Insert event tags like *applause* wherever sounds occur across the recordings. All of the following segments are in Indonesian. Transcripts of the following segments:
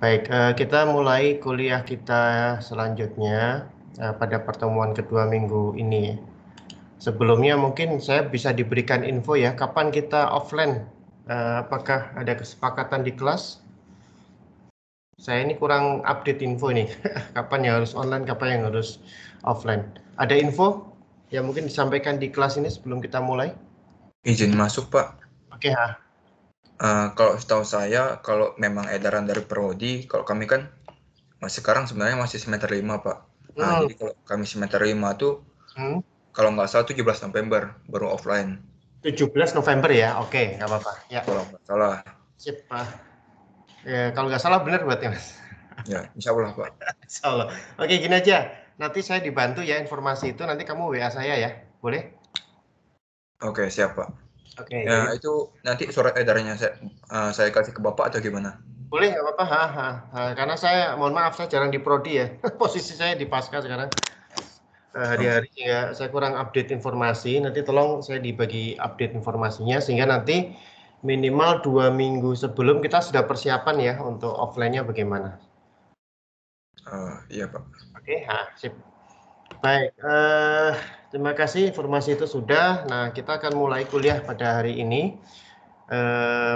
Baik, eh, kita mulai kuliah kita selanjutnya eh, pada pertemuan kedua minggu ini. Sebelumnya mungkin saya bisa diberikan info ya, kapan kita offline? Eh, apakah ada kesepakatan di kelas? Saya ini kurang update info nih, *laughs* kapan yang harus online, kapan yang harus offline. Ada info yang mungkin disampaikan di kelas ini sebelum kita mulai? Izin masuk, Pak. Oke, ha. Ah. Eh, kalau setahu saya, kalau memang edaran dari Prodi, kalau kami kan masih sekarang sebenarnya masih semester lima, Pak. Nah, hmm. jadi kalau kami semester lima itu, hmm? kalau nggak salah 17 November baru offline. 17 November ya. Oke, okay, nggak apa-apa. Ya. Kalau nggak salah. Sip, Pak. Ya, kalau nggak salah benar berarti, Mas. Ya, insya Allah, Pak. *laughs* insya Allah. Oke, gini aja. Nanti saya dibantu ya informasi itu. Nanti kamu WA saya ya. Boleh? Oke, okay, siap, Pak. Oke. Okay, ya, itu nanti surat edarannya saya, uh, saya kasih ke Bapak atau gimana? Boleh nggak apa ha, ha, ha. karena saya mohon maaf saya jarang di prodi ya, *laughs* posisi saya di pasca sekarang eh, hari-hari uh, ya saya kurang update informasi. Nanti tolong saya dibagi update informasinya sehingga nanti minimal dua minggu sebelum kita sudah persiapan ya untuk offline-nya bagaimana. Uh, iya Pak. Oke, okay, sip. Baik. Uh, Terima kasih informasi itu sudah. Nah, kita akan mulai kuliah pada hari ini. E,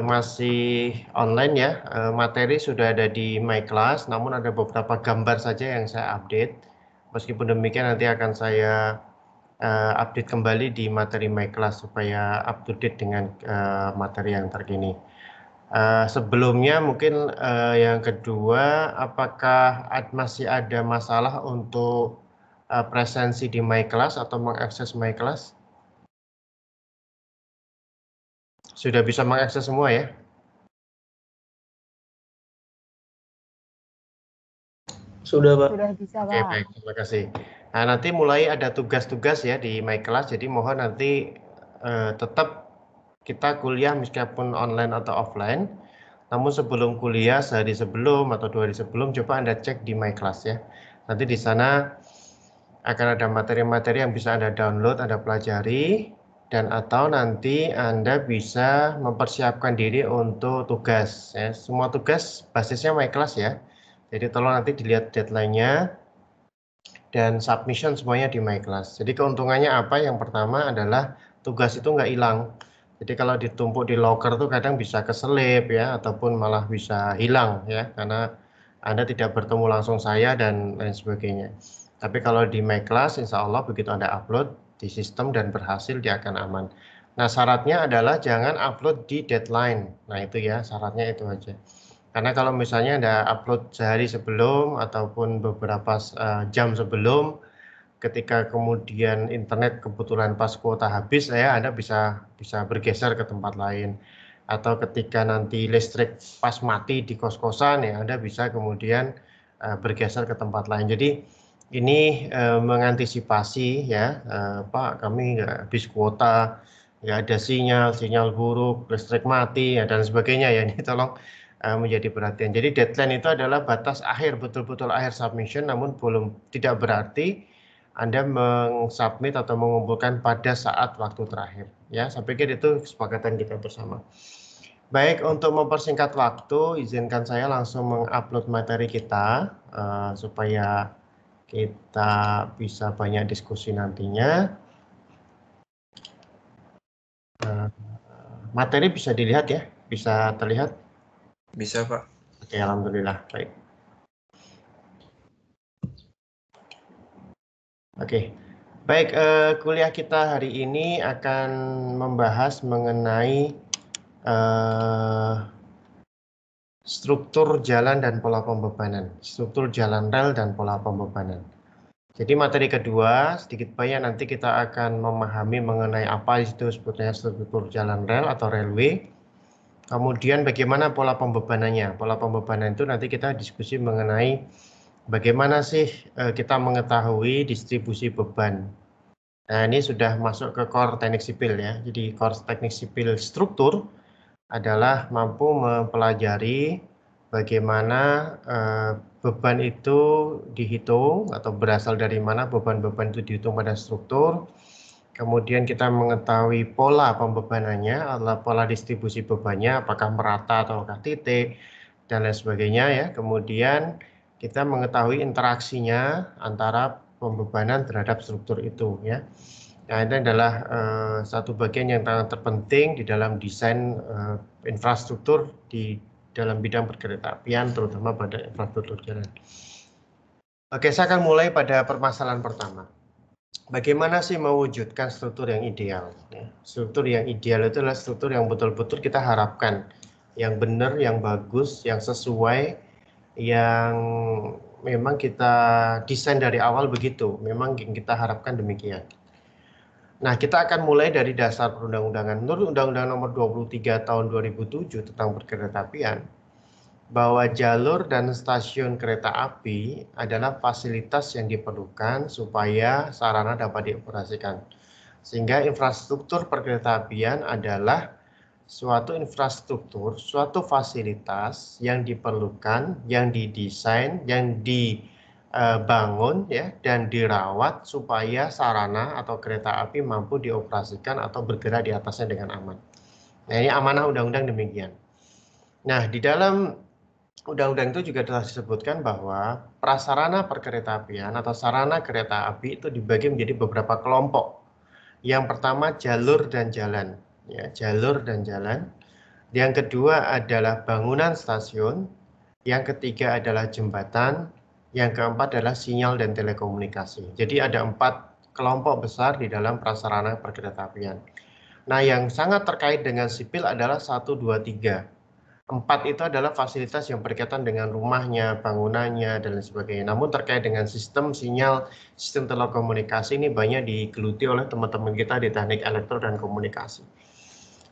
masih online ya. E, materi sudah ada di my class, namun ada beberapa gambar saja yang saya update. Meskipun demikian nanti akan saya e, update kembali di materi my class supaya up to date dengan e, materi yang terkini. E, sebelumnya mungkin e, yang kedua, apakah masih ada masalah untuk Eh, presensi di my class atau mengakses my class? Sudah bisa mengakses semua ya? Sudah, Pak. Sudah bisa, Pak. Oke, baik. Terima kasih. Nah, nanti mulai ada tugas-tugas ya di my class, jadi mohon nanti uh, tetap kita kuliah meskipun online atau offline. Namun sebelum kuliah, sehari sebelum atau dua hari sebelum, coba Anda cek di my class ya. Nanti di sana akan ada materi-materi yang bisa Anda download, Anda pelajari, dan atau nanti Anda bisa mempersiapkan diri untuk tugas. Ya. Semua tugas basisnya my class ya. Jadi tolong nanti dilihat deadline-nya dan submission semuanya di my class. Jadi keuntungannya apa? Yang pertama adalah tugas itu nggak hilang. Jadi kalau ditumpuk di locker tuh kadang bisa keselip ya, ataupun malah bisa hilang ya, karena Anda tidak bertemu langsung saya dan lain sebagainya. Tapi kalau di My Class, insya Allah begitu Anda upload di sistem dan berhasil, dia akan aman. Nah, syaratnya adalah jangan upload di deadline. Nah, itu ya, syaratnya itu aja. Karena kalau misalnya Anda upload sehari sebelum ataupun beberapa uh, jam sebelum, ketika kemudian internet kebetulan pas kuota habis ya Anda bisa bisa bergeser ke tempat lain atau ketika nanti listrik pas mati di kos-kosan ya Anda bisa kemudian uh, bergeser ke tempat lain. Jadi ini eh, mengantisipasi ya eh, Pak kami nggak habis kuota nggak ada sinyal sinyal buruk listrik mati ya, dan sebagainya ya *laughs* ini tolong eh, menjadi perhatian jadi deadline itu adalah batas akhir betul-betul akhir submission namun belum tidak berarti anda mengsubmit atau mengumpulkan pada saat waktu terakhir ya saya pikir itu kesepakatan kita bersama Baik, untuk mempersingkat waktu, izinkan saya langsung mengupload materi kita uh, supaya kita bisa banyak diskusi nantinya. Eh, materi bisa dilihat ya, bisa terlihat? Bisa Pak. Oke, Alhamdulillah, baik. Oke, baik eh, kuliah kita hari ini akan membahas mengenai eh, struktur jalan dan pola pembebanan, struktur jalan rel dan pola pembebanan. Jadi materi kedua, sedikit banyak nanti kita akan memahami mengenai apa itu sebetulnya struktur jalan rel atau railway. Kemudian bagaimana pola pembebanannya. Pola pembebanan itu nanti kita diskusi mengenai bagaimana sih eh, kita mengetahui distribusi beban. Nah, ini sudah masuk ke core teknik sipil ya. Jadi core teknik sipil struktur adalah mampu mempelajari bagaimana eh, beban itu dihitung atau berasal dari mana beban-beban itu dihitung pada struktur. Kemudian kita mengetahui pola pembebanannya, adalah pola distribusi bebannya, apakah merata atau titik, dan lain sebagainya ya. Kemudian kita mengetahui interaksinya antara pembebanan terhadap struktur itu ya. Nah, itu adalah uh, satu bagian yang sangat terpenting di dalam desain uh, infrastruktur di dalam bidang perkeretaapian, terutama pada infrastruktur jalan. Oke, saya akan mulai pada permasalahan pertama. Bagaimana sih mewujudkan struktur yang ideal? Ya, struktur yang ideal itu adalah struktur yang betul-betul kita harapkan, yang benar, yang bagus, yang sesuai, yang memang kita desain dari awal begitu, memang kita harapkan demikian. Nah, kita akan mulai dari dasar perundang-undangan. Menurut Undang-Undang Nomor 23 Tahun 2007 tentang Perkeretaapian, bahwa jalur dan stasiun kereta api adalah fasilitas yang diperlukan supaya sarana dapat dioperasikan. Sehingga infrastruktur perkeretaapian adalah suatu infrastruktur, suatu fasilitas yang diperlukan, yang didesain, yang di Eh, bangun ya dan dirawat supaya sarana atau kereta api mampu dioperasikan atau bergerak di atasnya dengan aman. Nah ini amanah undang-undang demikian. Nah di dalam undang-undang itu juga telah disebutkan bahwa prasarana perkeretaapian atau sarana kereta api itu dibagi menjadi beberapa kelompok. Yang pertama jalur dan jalan, ya jalur dan jalan. Yang kedua adalah bangunan stasiun. Yang ketiga adalah jembatan yang keempat adalah sinyal dan telekomunikasi. Jadi ada empat kelompok besar di dalam prasarana perkeretaapian. Nah, yang sangat terkait dengan sipil adalah 1, 2, 3. Empat itu adalah fasilitas yang berkaitan dengan rumahnya, bangunannya, dan lain sebagainya. Namun terkait dengan sistem sinyal, sistem telekomunikasi ini banyak digeluti oleh teman-teman kita di teknik elektro dan komunikasi.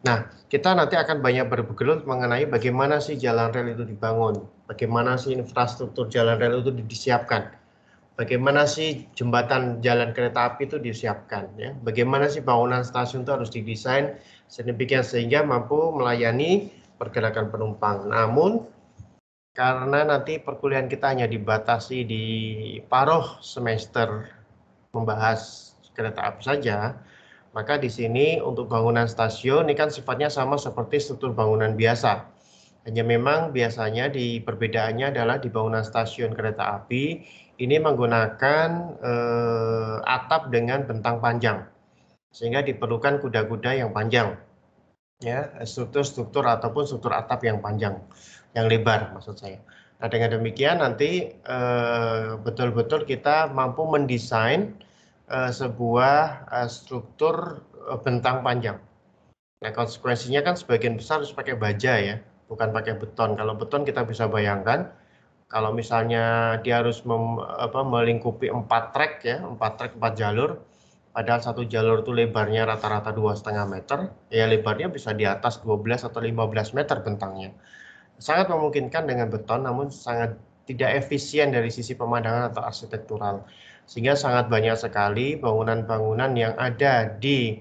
Nah, kita nanti akan banyak bergelut mengenai bagaimana sih jalan rel itu dibangun, bagaimana sih infrastruktur jalan rel itu disiapkan, bagaimana sih jembatan jalan kereta api itu disiapkan, ya, bagaimana sih bangunan stasiun itu harus didesain sedemikian sehingga mampu melayani pergerakan penumpang. Namun karena nanti perkuliahan kita hanya dibatasi di paruh semester membahas kereta api saja, maka di sini untuk bangunan stasiun ini kan sifatnya sama seperti struktur bangunan biasa. Hanya memang biasanya di perbedaannya adalah di bangunan stasiun kereta api ini menggunakan eh, atap dengan bentang panjang. Sehingga diperlukan kuda-kuda yang panjang. Ya, struktur-struktur ataupun struktur atap yang panjang, yang lebar maksud saya. Nah, dengan demikian nanti eh, betul-betul eh, betul -betul kita mampu mendesain Eh, sebuah eh, struktur eh, bentang panjang. Nah, konsekuensinya kan sebagian besar harus pakai baja ya, bukan pakai beton. Kalau beton kita bisa bayangkan, kalau misalnya dia harus mem, apa, melingkupi empat trek ya, empat trek empat jalur, padahal satu jalur itu lebarnya rata-rata dua setengah meter, ya lebarnya bisa di atas 12 atau 15 meter bentangnya. Sangat memungkinkan dengan beton, namun sangat tidak efisien dari sisi pemandangan atau arsitektural sehingga sangat banyak sekali bangunan-bangunan yang ada di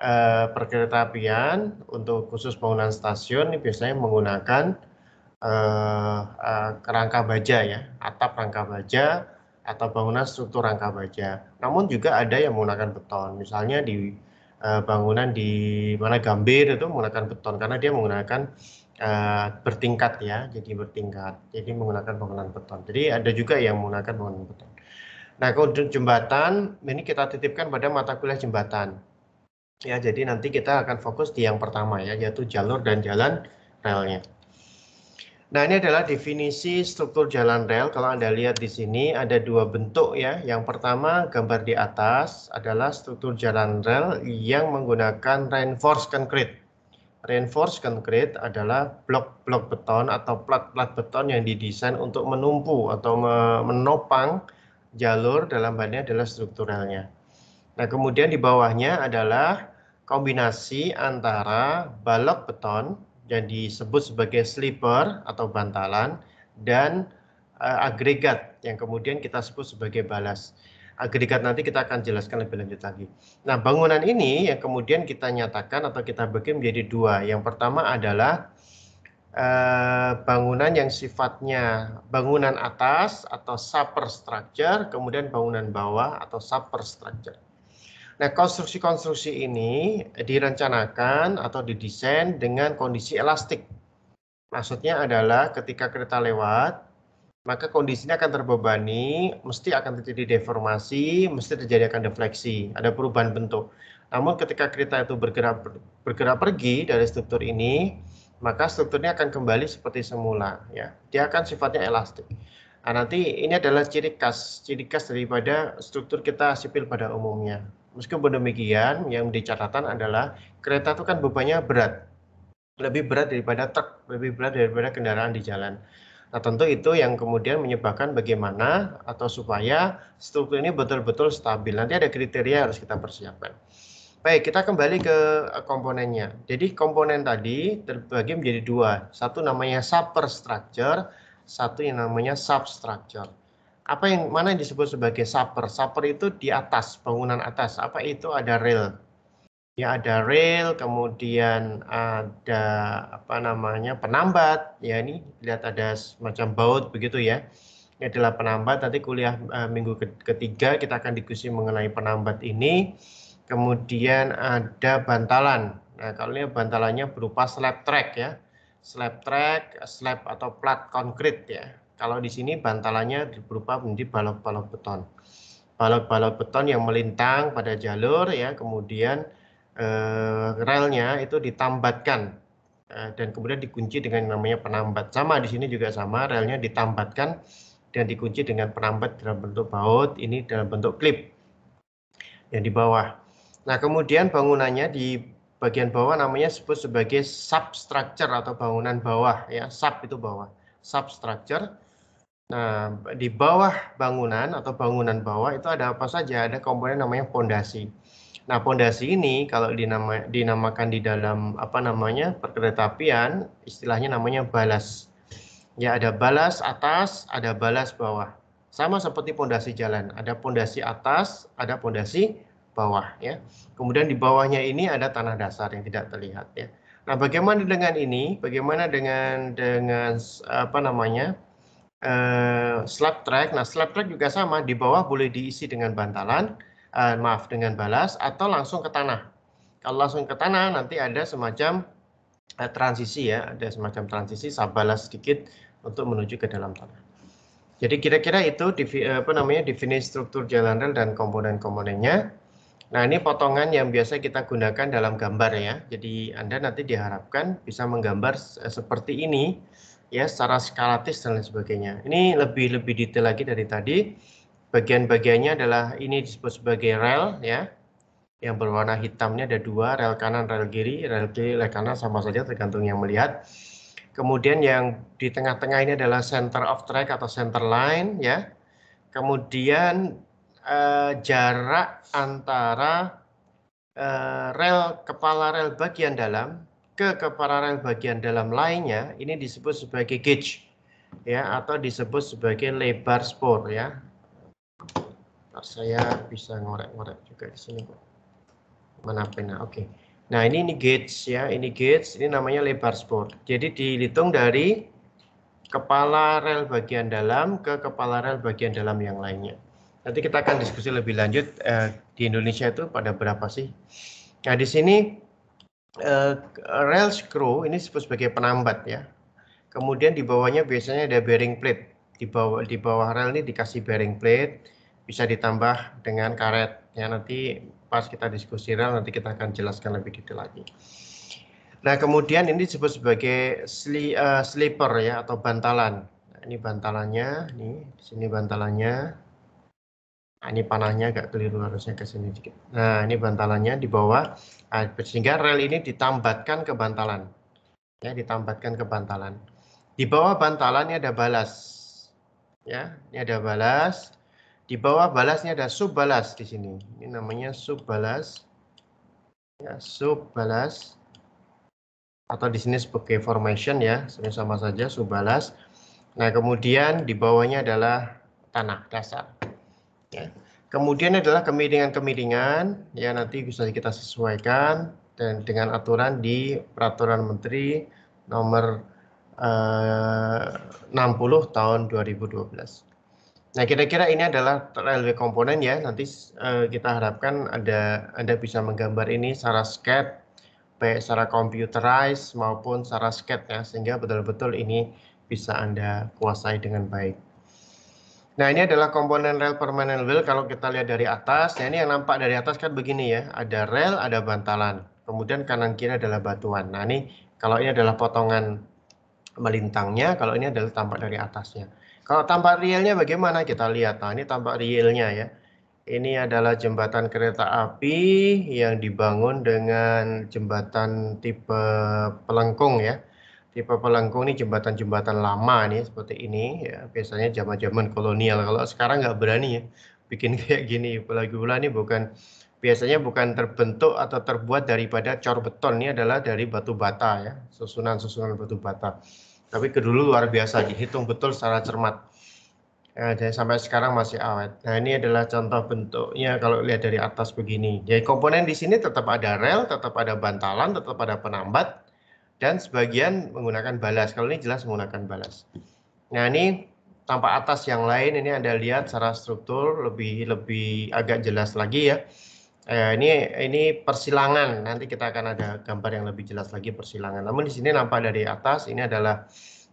eh, perkeretaapian untuk khusus bangunan stasiun ini biasanya menggunakan eh, eh, kerangka baja ya atap rangka baja atau bangunan struktur rangka baja. Namun juga ada yang menggunakan beton, misalnya di eh, bangunan di mana Gambir itu menggunakan beton karena dia menggunakan Uh, bertingkat ya, jadi bertingkat, jadi menggunakan bangunan beton. Jadi ada juga yang menggunakan bangunan beton. Nah, kalau untuk jembatan ini kita titipkan pada mata kuliah jembatan. Ya, jadi nanti kita akan fokus di yang pertama ya, yaitu jalur dan jalan relnya. Nah, ini adalah definisi struktur jalan rel. Kalau Anda lihat di sini ada dua bentuk ya. Yang pertama, gambar di atas adalah struktur jalan rel yang menggunakan reinforced concrete. Reinforced concrete adalah blok-blok beton atau plat-plat beton yang didesain untuk menumpu atau menopang jalur dalam bannya adalah strukturalnya. Nah, kemudian di bawahnya adalah kombinasi antara balok beton yang disebut sebagai sleeper atau bantalan dan uh, agregat yang kemudian kita sebut sebagai balas. Agregat nanti kita akan jelaskan lebih lanjut lagi. Nah, bangunan ini yang kemudian kita nyatakan atau kita bagi menjadi dua. Yang pertama adalah Eh, bangunan yang sifatnya bangunan atas atau superstructure, kemudian bangunan bawah atau superstructure. Nah, konstruksi-konstruksi ini direncanakan atau didesain dengan kondisi elastik. Maksudnya adalah ketika kereta lewat, maka kondisinya akan terbebani, mesti akan terjadi deformasi, mesti terjadi akan defleksi, ada perubahan bentuk. Namun ketika kereta itu bergerak bergerak pergi dari struktur ini, maka strukturnya akan kembali seperti semula ya. Dia akan sifatnya elastik. Nah, nanti ini adalah ciri khas, ciri khas daripada struktur kita sipil pada umumnya. Meskipun demikian, yang dicatatan adalah kereta itu kan bebannya berat. Lebih berat daripada truk, lebih berat daripada kendaraan di jalan. Nah, tentu itu yang kemudian menyebabkan bagaimana atau supaya struktur ini betul-betul stabil. Nanti ada kriteria yang harus kita persiapkan. Baik, kita kembali ke eh, komponennya. Jadi komponen tadi terbagi menjadi dua. Satu namanya superstructure, satu yang namanya substructure. Apa yang mana yang disebut sebagai super? Super itu di atas, bangunan atas. Apa itu ada rail? Ya ada rail, kemudian ada apa namanya penambat. Ya ini lihat ada semacam baut begitu ya. Ini adalah penambat. Nanti kuliah eh, minggu ketiga kita akan diskusi mengenai penambat ini Kemudian ada bantalan. Nah, kalau ini bantalannya berupa slab track ya. Slab track, slab atau plat konkrit ya. Kalau di sini bantalannya berupa menjadi balok-balok beton. Balok-balok beton yang melintang pada jalur ya, kemudian eh, relnya itu ditambatkan eh, dan kemudian dikunci dengan namanya penambat. Sama di sini juga sama, relnya ditambatkan dan dikunci dengan penambat dalam bentuk baut, ini dalam bentuk klip yang di bawah. Nah, kemudian bangunannya di bagian bawah namanya disebut sebagai substructure atau bangunan bawah ya, sub itu bawah, substructure. Nah, di bawah bangunan atau bangunan bawah itu ada apa saja? Ada komponen namanya pondasi. Nah, pondasi ini kalau dinama, dinamakan di dalam apa namanya perkeretaapian, istilahnya namanya balas. Ya, ada balas atas, ada balas bawah. Sama seperti pondasi jalan, ada pondasi atas, ada pondasi bawah ya. Kemudian di bawahnya ini ada tanah dasar yang tidak terlihat ya. Nah, bagaimana dengan ini? Bagaimana dengan dengan apa namanya? Uh, slab track. Nah, slab track juga sama. Di bawah boleh diisi dengan bantalan, uh, maaf dengan balas atau langsung ke tanah. Kalau langsung ke tanah nanti ada semacam uh, transisi ya, ada semacam transisi sabalas sedikit untuk menuju ke dalam tanah. Jadi kira-kira itu apa namanya definisi struktur jalan rel dan komponen-komponennya. Nah, ini potongan yang biasa kita gunakan dalam gambar ya. Jadi Anda nanti diharapkan bisa menggambar eh, seperti ini ya secara skalatis dan lain sebagainya. Ini lebih lebih detail lagi dari tadi. Bagian-bagiannya adalah ini disebut sebagai rel ya. Yang berwarna hitamnya ada dua, rel kanan, rel kiri. Rel kiri, rel kanan sama saja tergantung yang melihat. Kemudian yang di tengah-tengah ini adalah center of track atau center line ya. Kemudian uh, jarak antara uh, rel kepala rel bagian dalam ke kepala rel bagian dalam lainnya ini disebut sebagai gauge ya atau disebut sebagai lebar spor ya. Ntar saya bisa ngorek-ngorek juga di sini. Mana pena? Oke. Okay. Nah, ini ini gauge ya, ini gauge, ini namanya lebar spor. Jadi dihitung dari kepala rel bagian dalam ke kepala rel bagian dalam yang lainnya. Nanti kita akan diskusi lebih lanjut eh, di Indonesia itu pada berapa sih? Nah di sini eh, rel screw ini sebagai penambat ya. Kemudian di bawahnya biasanya ada bearing plate. Di bawah di bawah rel ini dikasih bearing plate, bisa ditambah dengan karet. Ya nanti pas kita diskusi rel nanti kita akan jelaskan lebih detail lagi. Nah kemudian ini disebut sebagai sli, uh, sleeper ya atau bantalan. Nah, ini bantalannya, nih di sini bantalannya. Nah, ini panahnya agak keliru harusnya ke sini dikit. Nah, ini bantalannya di bawah ah, sehingga rel ini ditambatkan ke bantalan. Ya, ditambatkan ke bantalan. Di bawah bantalan ini ada balas. Ya, ini ada balas. Di bawah balasnya ada sub balas di sini. Ini namanya sub balas. Ya, sub balas atau di sini sebagai formation ya, sama saja sub balas. Nah, kemudian di bawahnya adalah tanah dasar. Ya. Kemudian adalah kemiringan-kemiringan, ya nanti bisa kita sesuaikan dan dengan aturan di Peraturan Menteri Nomor eh, 60 Tahun 2012. Nah, kira-kira ini adalah railway komponen ya. Nanti eh, kita harapkan ada Anda bisa menggambar ini secara sket, baik secara computerized maupun secara sketch ya, sehingga betul-betul ini bisa Anda kuasai dengan baik. Nah ini adalah komponen rel permanent wheel kalau kita lihat dari atas. Nah ini yang nampak dari atas kan begini ya. Ada rel, ada bantalan. Kemudian kanan kiri adalah batuan. Nah ini kalau ini adalah potongan melintangnya, kalau ini adalah tampak dari atasnya. Kalau tampak realnya bagaimana kita lihat? Nah ini tampak realnya ya. Ini adalah jembatan kereta api yang dibangun dengan jembatan tipe pelengkung ya di Langkung ini jembatan-jembatan lama nih seperti ini ya biasanya zaman-zaman kolonial kalau sekarang nggak berani ya bikin *laughs* kayak gini apalagi pula ini bukan biasanya bukan terbentuk atau terbuat daripada cor beton ini adalah dari batu bata ya susunan-susunan batu bata tapi kedulu luar biasa dihitung betul secara cermat ya, eh, jadi sampai sekarang masih awet. Nah ini adalah contoh bentuknya kalau lihat dari atas begini. Jadi komponen di sini tetap ada rel, tetap ada bantalan, tetap ada penambat, dan sebagian menggunakan balas. Kalau ini jelas menggunakan balas. Nah ini tampak atas yang lain ini anda lihat secara struktur lebih lebih agak jelas lagi ya. Eh, ini ini persilangan nanti kita akan ada gambar yang lebih jelas lagi persilangan. Namun di sini nampak dari atas ini adalah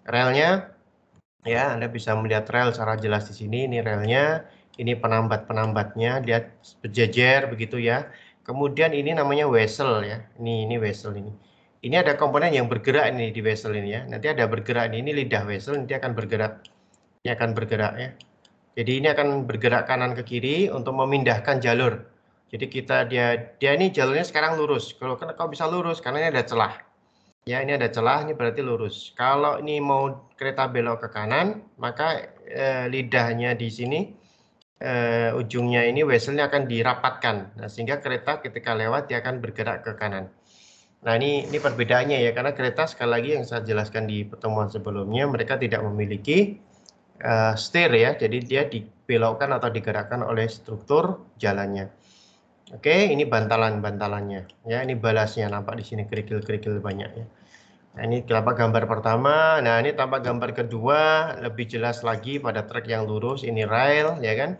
relnya ya anda bisa melihat rel secara jelas di sini ini relnya ini penambat penambatnya lihat berjejer begitu ya. Kemudian ini namanya wesel ya. Ini ini wesel ini ini ada komponen yang bergerak ini di vessel ini ya. Nanti ada bergerak ini, ini lidah vessel nanti akan bergerak. Ini akan bergerak ya. Jadi ini akan bergerak kanan ke kiri untuk memindahkan jalur. Jadi kita dia dia ini jalurnya sekarang lurus. Kalau kan kau bisa lurus karena ini ada celah. Ya, ini ada celah, ini berarti lurus. Kalau ini mau kereta belok ke kanan, maka eh, lidahnya di sini eh, ujungnya ini vesselnya akan dirapatkan. Nah, sehingga kereta ketika lewat dia akan bergerak ke kanan. Nah ini ini perbedaannya ya karena kereta sekali lagi yang saya jelaskan di pertemuan sebelumnya mereka tidak memiliki uh, eh, steer ya jadi dia dibelokkan atau digerakkan oleh struktur jalannya. Oke ini bantalan bantalannya ya ini balasnya nampak di sini kerikil-kerikil banyak ya. Nah, ini tampak gambar pertama. Nah, ini tampak gambar kedua lebih jelas lagi pada trek yang lurus. Ini rail, ya kan?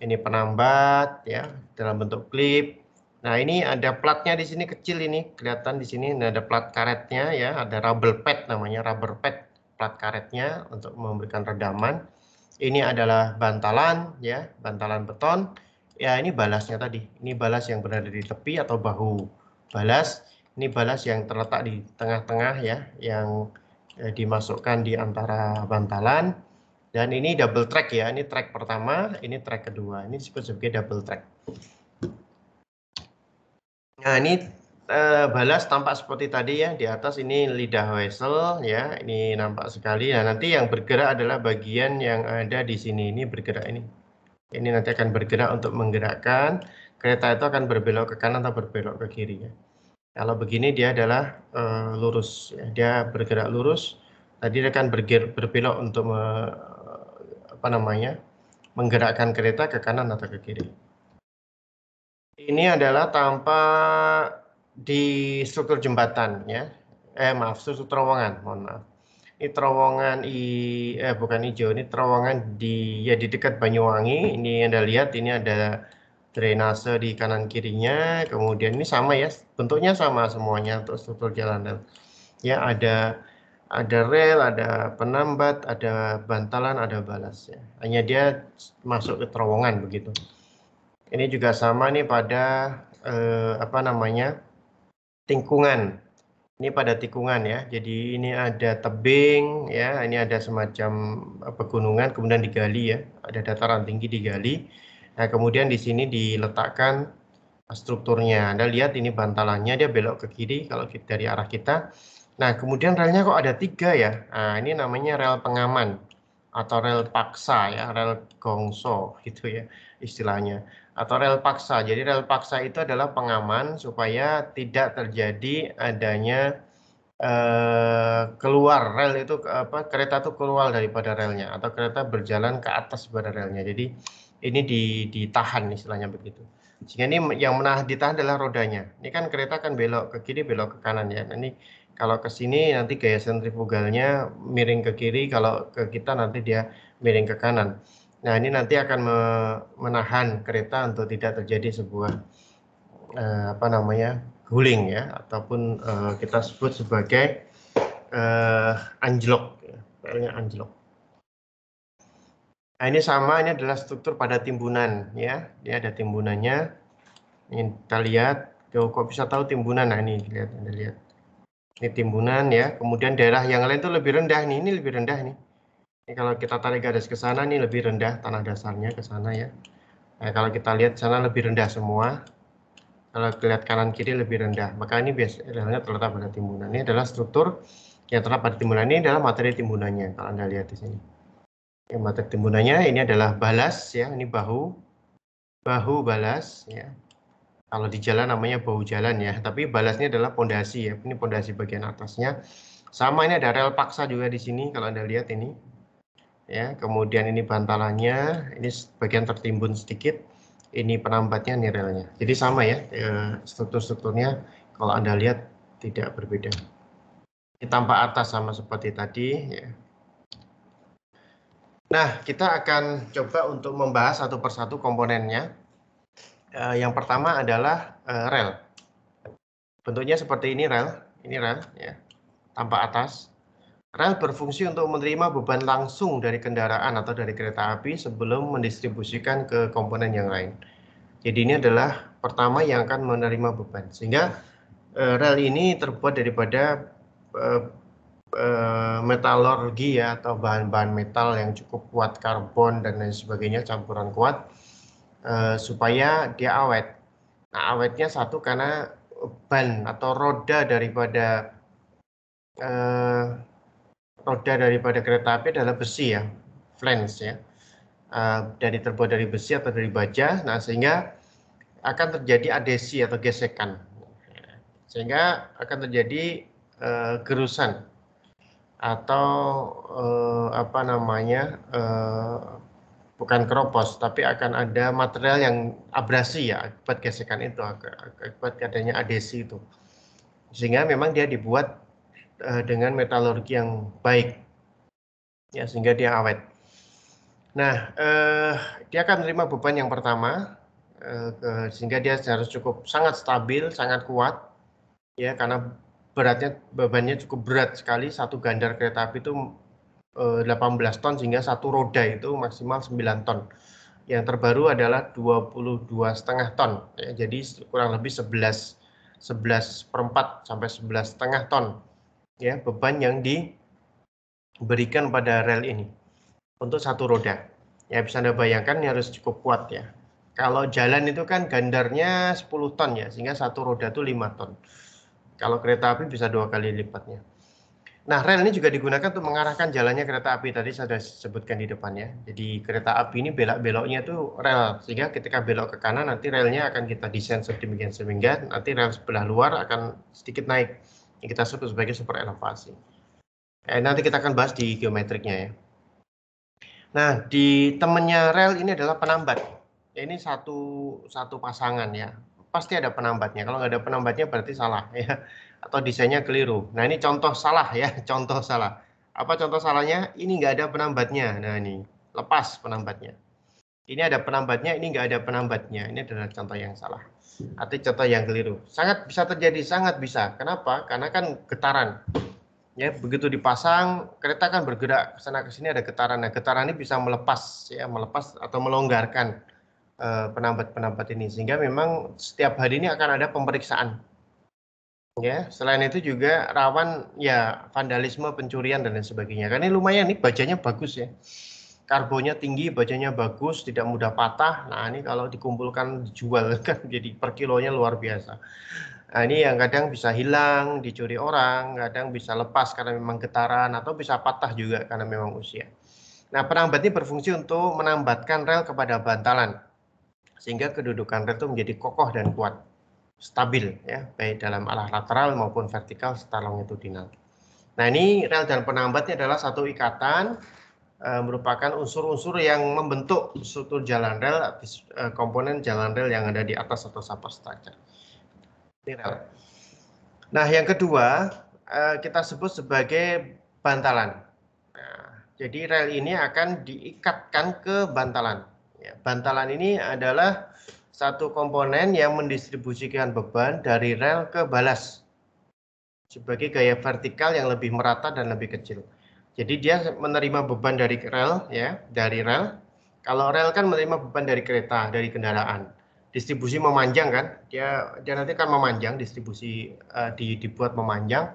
Ini penambat, ya, dalam bentuk klip. Nah, ini ada platnya di sini kecil ini, kelihatan di sini ini ada plat karetnya ya, ada rubber pad namanya rubber pad plat karetnya untuk memberikan redaman. Ini adalah bantalan ya, bantalan beton. Ya, ini balasnya tadi. Ini balas yang berada di tepi atau bahu balas. Ini balas yang terletak di tengah-tengah ya, yang eh, dimasukkan di antara bantalan. Dan ini double track ya, ini track pertama, ini track kedua. Ini disebut sebagai double track. Nah, ini uh, balas tampak seperti tadi ya di atas ini lidah wesel ya. Ini nampak sekali. Nah, nanti yang bergerak adalah bagian yang ada di sini ini bergerak ini. Ini nanti akan bergerak untuk menggerakkan kereta itu akan berbelok ke kanan atau berbelok ke kiri ya. Kalau begini dia adalah eh, lurus ya. Dia bergerak lurus. Tadi dia akan berger, berbelok untuk me, apa namanya? menggerakkan kereta ke kanan atau ke kiri. Ini adalah tanpa di struktur jembatan ya. Eh maaf, struktur terowongan, mohon maaf. Ini terowongan i eh bukan hijau, ini terowongan di ya di dekat Banyuwangi. Ini Anda lihat ini ada drainase di kanan kirinya. Kemudian ini sama ya, bentuknya sama semuanya untuk struktur jalanan. Ya, ada ada rel, ada penambat, ada bantalan, ada balas ya. Hanya dia masuk ke terowongan begitu. Ini juga sama nih pada eh, apa namanya tikungan. Ini pada tikungan ya. Jadi ini ada tebing ya, ini ada semacam eh, pegunungan kemudian digali ya. Ada dataran tinggi digali. Nah, kemudian di sini diletakkan strukturnya. Anda lihat ini bantalannya dia belok ke kiri kalau dari arah kita. Nah, kemudian relnya kok ada tiga ya? Nah, ini namanya rel pengaman atau rel paksa ya, rel gongso gitu ya istilahnya atau rel paksa. Jadi rel paksa itu adalah pengaman supaya tidak terjadi adanya eh, keluar rel itu apa kereta itu keluar daripada relnya atau kereta berjalan ke atas pada relnya. Jadi ini ditahan istilahnya begitu. Sehingga ini yang menahan ditahan adalah rodanya. Ini kan kereta kan belok ke kiri, belok ke kanan ya. Nah, ini kalau ke sini nanti gaya sentrifugalnya miring ke kiri, kalau ke kita nanti dia miring ke kanan. Nah ini nanti akan menahan kereta untuk tidak terjadi sebuah uh, apa namanya guling ya ataupun uh, kita sebut sebagai eh, anjlok, ya, anjlok. Nah ini sama ini adalah struktur pada timbunan ya, dia ada timbunannya. Ini kita lihat, kok bisa tahu timbunan? Nah ini lihat, anda lihat. Ini timbunan ya, kemudian daerah yang lain itu lebih rendah nih, ini lebih rendah nih ini kalau kita tarik garis ke sana nih lebih rendah tanah dasarnya ke sana ya. Nah, kalau kita lihat sana lebih rendah semua. Kalau lihat kanan kiri lebih rendah, maka ini biasanya terletak pada timbunan. Ini adalah struktur yang terletak pada timbunan ini adalah materi timbunannya. Kalau Anda lihat di sini. Ini materi timbunannya ini adalah balas ya, ini bahu. Bahu balas ya. Kalau di jalan namanya bahu jalan ya, tapi balasnya adalah pondasi ya. Ini pondasi bagian atasnya. Sama ini ada rel paksa juga di sini kalau Anda lihat ini ya kemudian ini bantalannya ini bagian tertimbun sedikit ini penambatnya ini relnya jadi sama ya e, struktur-strukturnya kalau anda lihat tidak berbeda ini tampak atas sama seperti tadi ya Nah, kita akan coba untuk membahas satu persatu komponennya. E, yang pertama adalah e, rel. Bentuknya seperti ini rel, ini rel ya, Tampak atas. Rel berfungsi untuk menerima beban langsung dari kendaraan atau dari kereta api sebelum mendistribusikan ke komponen yang lain. Jadi ini adalah pertama yang akan menerima beban. Sehingga eh, rel ini terbuat daripada eh, eh, metalurgi ya atau bahan-bahan metal yang cukup kuat karbon dan lain sebagainya campuran kuat supaya dia awet. Nah, awetnya satu karena ban atau roda daripada eh, roda daripada kereta api adalah besi ya, flange ya, uh, dari terbuat dari besi atau dari baja. Nah sehingga akan terjadi adesi atau gesekan, sehingga akan terjadi uh, gerusan atau uh, apa namanya uh, bukan keropos tapi akan ada material yang abrasi ya akibat gesekan itu akibat adanya adesi itu sehingga memang dia dibuat Eh, dengan metalurgi yang baik ya sehingga dia awet. Nah uh, dia akan menerima beban yang pertama uh, sehingga dia harus cukup sangat stabil, sangat kuat ya karena beratnya bebannya cukup berat sekali satu gandar kereta api itu 18 ton sehingga satu roda itu maksimal 9 ton. Yang terbaru adalah 22 setengah ton, ya, jadi kurang lebih 11 11 perempat sampai 11 setengah ton ya beban yang diberikan pada rel ini untuk satu roda. Ya bisa Anda bayangkan ini harus cukup kuat ya. Kalau jalan itu kan gandarnya 10 ton ya, sehingga satu roda itu 5 ton. Kalau kereta api bisa dua kali lipatnya. Nah, rel ini juga digunakan untuk mengarahkan jalannya kereta api tadi saya sudah sebutkan di depannya. Jadi kereta api ini belok-beloknya itu rel sehingga ketika belok ke kanan nanti relnya akan kita desain sedemikian sehingga nanti rel sebelah luar akan sedikit naik yang kita sebut sebagai super elevasi. Eh, nanti kita akan bahas di geometriknya ya. Nah, di temennya rel ini adalah penambat. Ya, ini satu satu pasangan ya. Pasti ada penambatnya. Kalau nggak ada penambatnya berarti salah ya. Atau desainnya keliru. Nah, ini contoh salah ya. *laughs* Contoh salah. Apa contoh salahnya? Ini nggak ada penambatnya. Nah, ini lepas penambatnya. Ini ada penambatnya, ini nggak ada penambatnya. Ini adalah contoh yang salah. Arti contoh yang keliru. Sangat bisa terjadi, sangat bisa. Kenapa? Karena kan getaran. Ya, begitu dipasang, kereta kan bergerak ke sana ke sini ada getaran. Nah, getaran ini bisa melepas ya, melepas atau melonggarkan eh, penambat-penambat uh, ini sehingga memang setiap hari ini akan ada pemeriksaan. Ya, selain itu juga rawan ya vandalisme, pencurian dan lain sebagainya. Karena ini lumayan nih bajanya bagus ya karbonnya tinggi, bacanya bagus, tidak mudah patah. Nah, ini kalau dikumpulkan dijual *laughs* kan jadi per kilonya luar biasa. Nah, ini yang kadang bisa hilang, dicuri orang, kadang bisa lepas karena memang getaran atau bisa patah juga karena memang usia. Nah, penambat ini berfungsi untuk menambatkan rel kepada bantalan sehingga kedudukan rel itu menjadi kokoh dan kuat, stabil ya, baik dalam arah lateral maupun vertikal itu longitudinal. Nah, ini rel dan penambatnya adalah satu ikatan Eh, merupakan unsur-unsur yang membentuk struktur jalan rel, eh, komponen jalan rel yang ada di atas atau superstructure. Nah, yang kedua eh, kita sebut sebagai bantalan. Nah, jadi rel ini akan diikatkan ke bantalan. Ya, bantalan ini adalah satu komponen yang mendistribusikan beban dari rel ke balas sebagai gaya vertikal yang lebih merata dan lebih kecil. Jadi dia menerima beban dari rel ya, dari rel. Kalau rel kan menerima beban dari kereta, dari kendaraan. Distribusi memanjang kan? Dia dia nanti kan memanjang distribusi uh, di, dibuat memanjang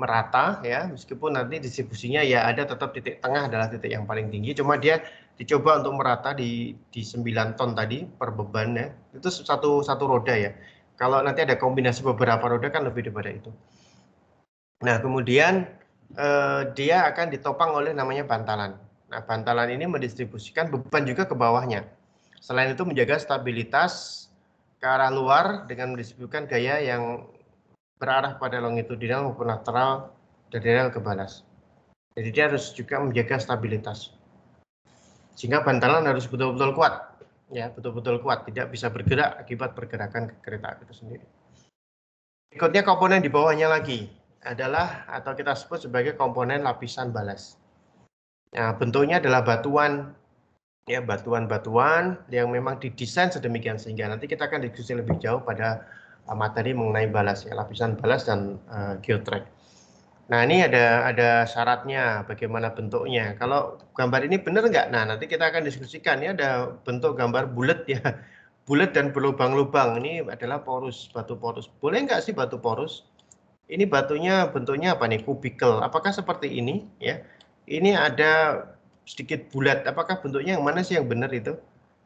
merata ya, meskipun nanti distribusinya ya ada tetap titik tengah adalah titik yang paling tinggi, cuma dia dicoba untuk merata di di 9 ton tadi per beban ya. Itu satu satu roda ya. Kalau nanti ada kombinasi beberapa roda kan lebih daripada itu. Nah, kemudian eh, dia akan ditopang oleh namanya bantalan. Nah, bantalan ini mendistribusikan beban juga ke bawahnya. Selain itu menjaga stabilitas ke arah luar dengan mendistribusikan gaya yang berarah pada longitudinal maupun lateral dari rel ke balas. Jadi dia harus juga menjaga stabilitas. Sehingga bantalan harus betul-betul kuat, ya betul-betul kuat, tidak bisa bergerak akibat pergerakan kereta api itu sendiri. Berikutnya komponen di bawahnya lagi, adalah atau kita sebut sebagai komponen lapisan balas. Nah, bentuknya adalah batuan ya batuan-batuan yang memang didesain sedemikian sehingga nanti kita akan diskusi lebih jauh pada uh, materi mengenai balas ya lapisan balas dan uh, geotrack. Nah ini ada ada syaratnya bagaimana bentuknya. Kalau gambar ini benar nggak? Nah nanti kita akan diskusikan ya ada bentuk gambar bulat ya bulat dan berlubang-lubang ini adalah porus batu porus. Boleh nggak sih batu porus? Ini batunya bentuknya apa nih? Kubikel. Apakah seperti ini ya? Ini ada sedikit bulat. Apakah bentuknya yang mana sih yang benar itu?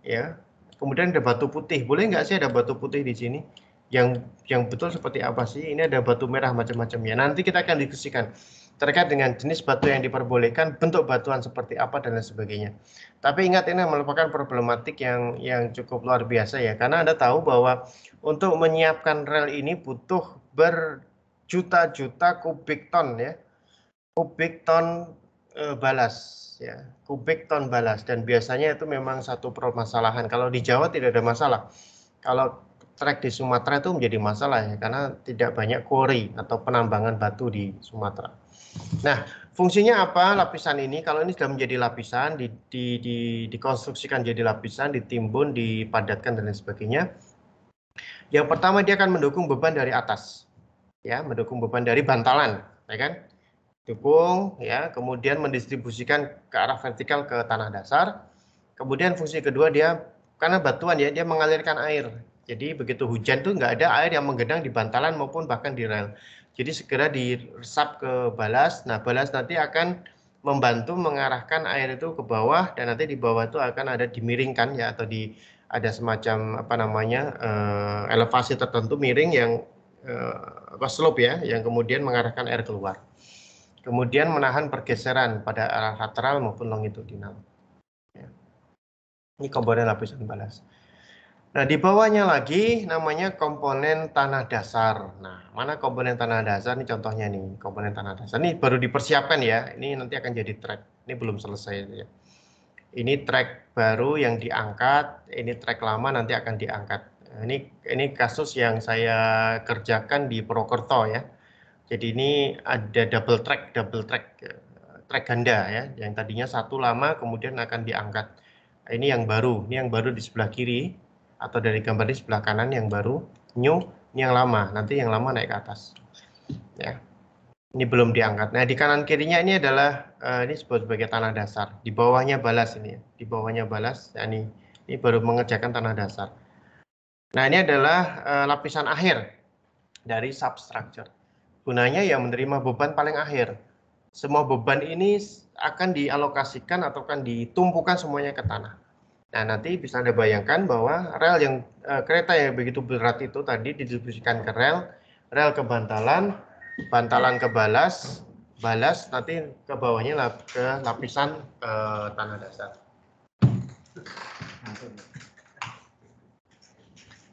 Ya. Kemudian ada batu putih. Boleh nggak sih ada batu putih di sini? Yang yang betul seperti apa sih? Ini ada batu merah macam-macam ya. Nanti kita akan diskusikan terkait dengan jenis batu yang diperbolehkan, bentuk batuan seperti apa dan lain sebagainya. Tapi ingat ini merupakan problematik yang yang cukup luar biasa ya, karena Anda tahu bahwa untuk menyiapkan rel ini butuh ber juta-juta kubik ton ya. Kubik ton e, balas ya, kubik ton balas dan biasanya itu memang satu permasalahan. Kalau di Jawa tidak ada masalah. Kalau trek di Sumatera itu menjadi masalah ya karena tidak banyak quarry atau penambangan batu di Sumatera. Nah, fungsinya apa lapisan ini? Kalau ini sudah menjadi lapisan, di, di, di, dikonstruksikan jadi lapisan, ditimbun, dipadatkan dan lain sebagainya. Yang pertama dia akan mendukung beban dari atas ya mendukung beban dari bantalan, ya kan? Dukung, ya, kemudian mendistribusikan ke arah vertikal ke tanah dasar. Kemudian fungsi kedua dia karena batuan ya dia mengalirkan air. Jadi begitu hujan tuh nggak ada air yang menggenang di bantalan maupun bahkan di rel. Jadi segera diresap ke balas. Nah balas nanti akan membantu mengarahkan air itu ke bawah dan nanti di bawah itu akan ada dimiringkan ya atau di ada semacam apa namanya uh, elevasi tertentu miring yang Eh, slope ya, yang kemudian mengarahkan air keluar. Kemudian menahan pergeseran pada arah lateral maupun longitudinal. Ya. Ini komponen lapisan balas. Nah, di bawahnya lagi namanya komponen tanah dasar. Nah, mana komponen tanah dasar? Ini contohnya nih, komponen tanah dasar. Ini baru dipersiapkan ya, ini nanti akan jadi track. Ini belum selesai ya. Ini track baru yang diangkat, ini track lama nanti akan diangkat ini ini kasus yang saya kerjakan di Prokerto ya. Jadi ini ada double track, double track, eh, track ganda ya. Yang tadinya satu lama kemudian akan diangkat. Ini yang baru, ini yang baru di sebelah kiri atau dari gambar di sebelah kanan yang baru, new, ini yang lama. Nanti yang lama naik ke atas. Ya. Ini belum diangkat. Nah, di kanan kirinya ini adalah eh, ini sebut sebagai tanah dasar. Di bawahnya balas ini ya, Di bawahnya balas, ya ini, ini baru mengerjakan tanah dasar. Nah, ini adalah uh, lapisan akhir dari substructure. Gunanya yang menerima beban paling akhir. Semua beban ini akan dialokasikan atau akan ditumpukan semuanya ke tanah. Nah, nanti bisa Anda bayangkan bahwa rel yang uh, kereta yang begitu berat itu tadi didistribusikan ke rel, rel ke bantalan, bantalan ke balas, balas nanti ke bawahnya ke lapisan uh, tanah dasar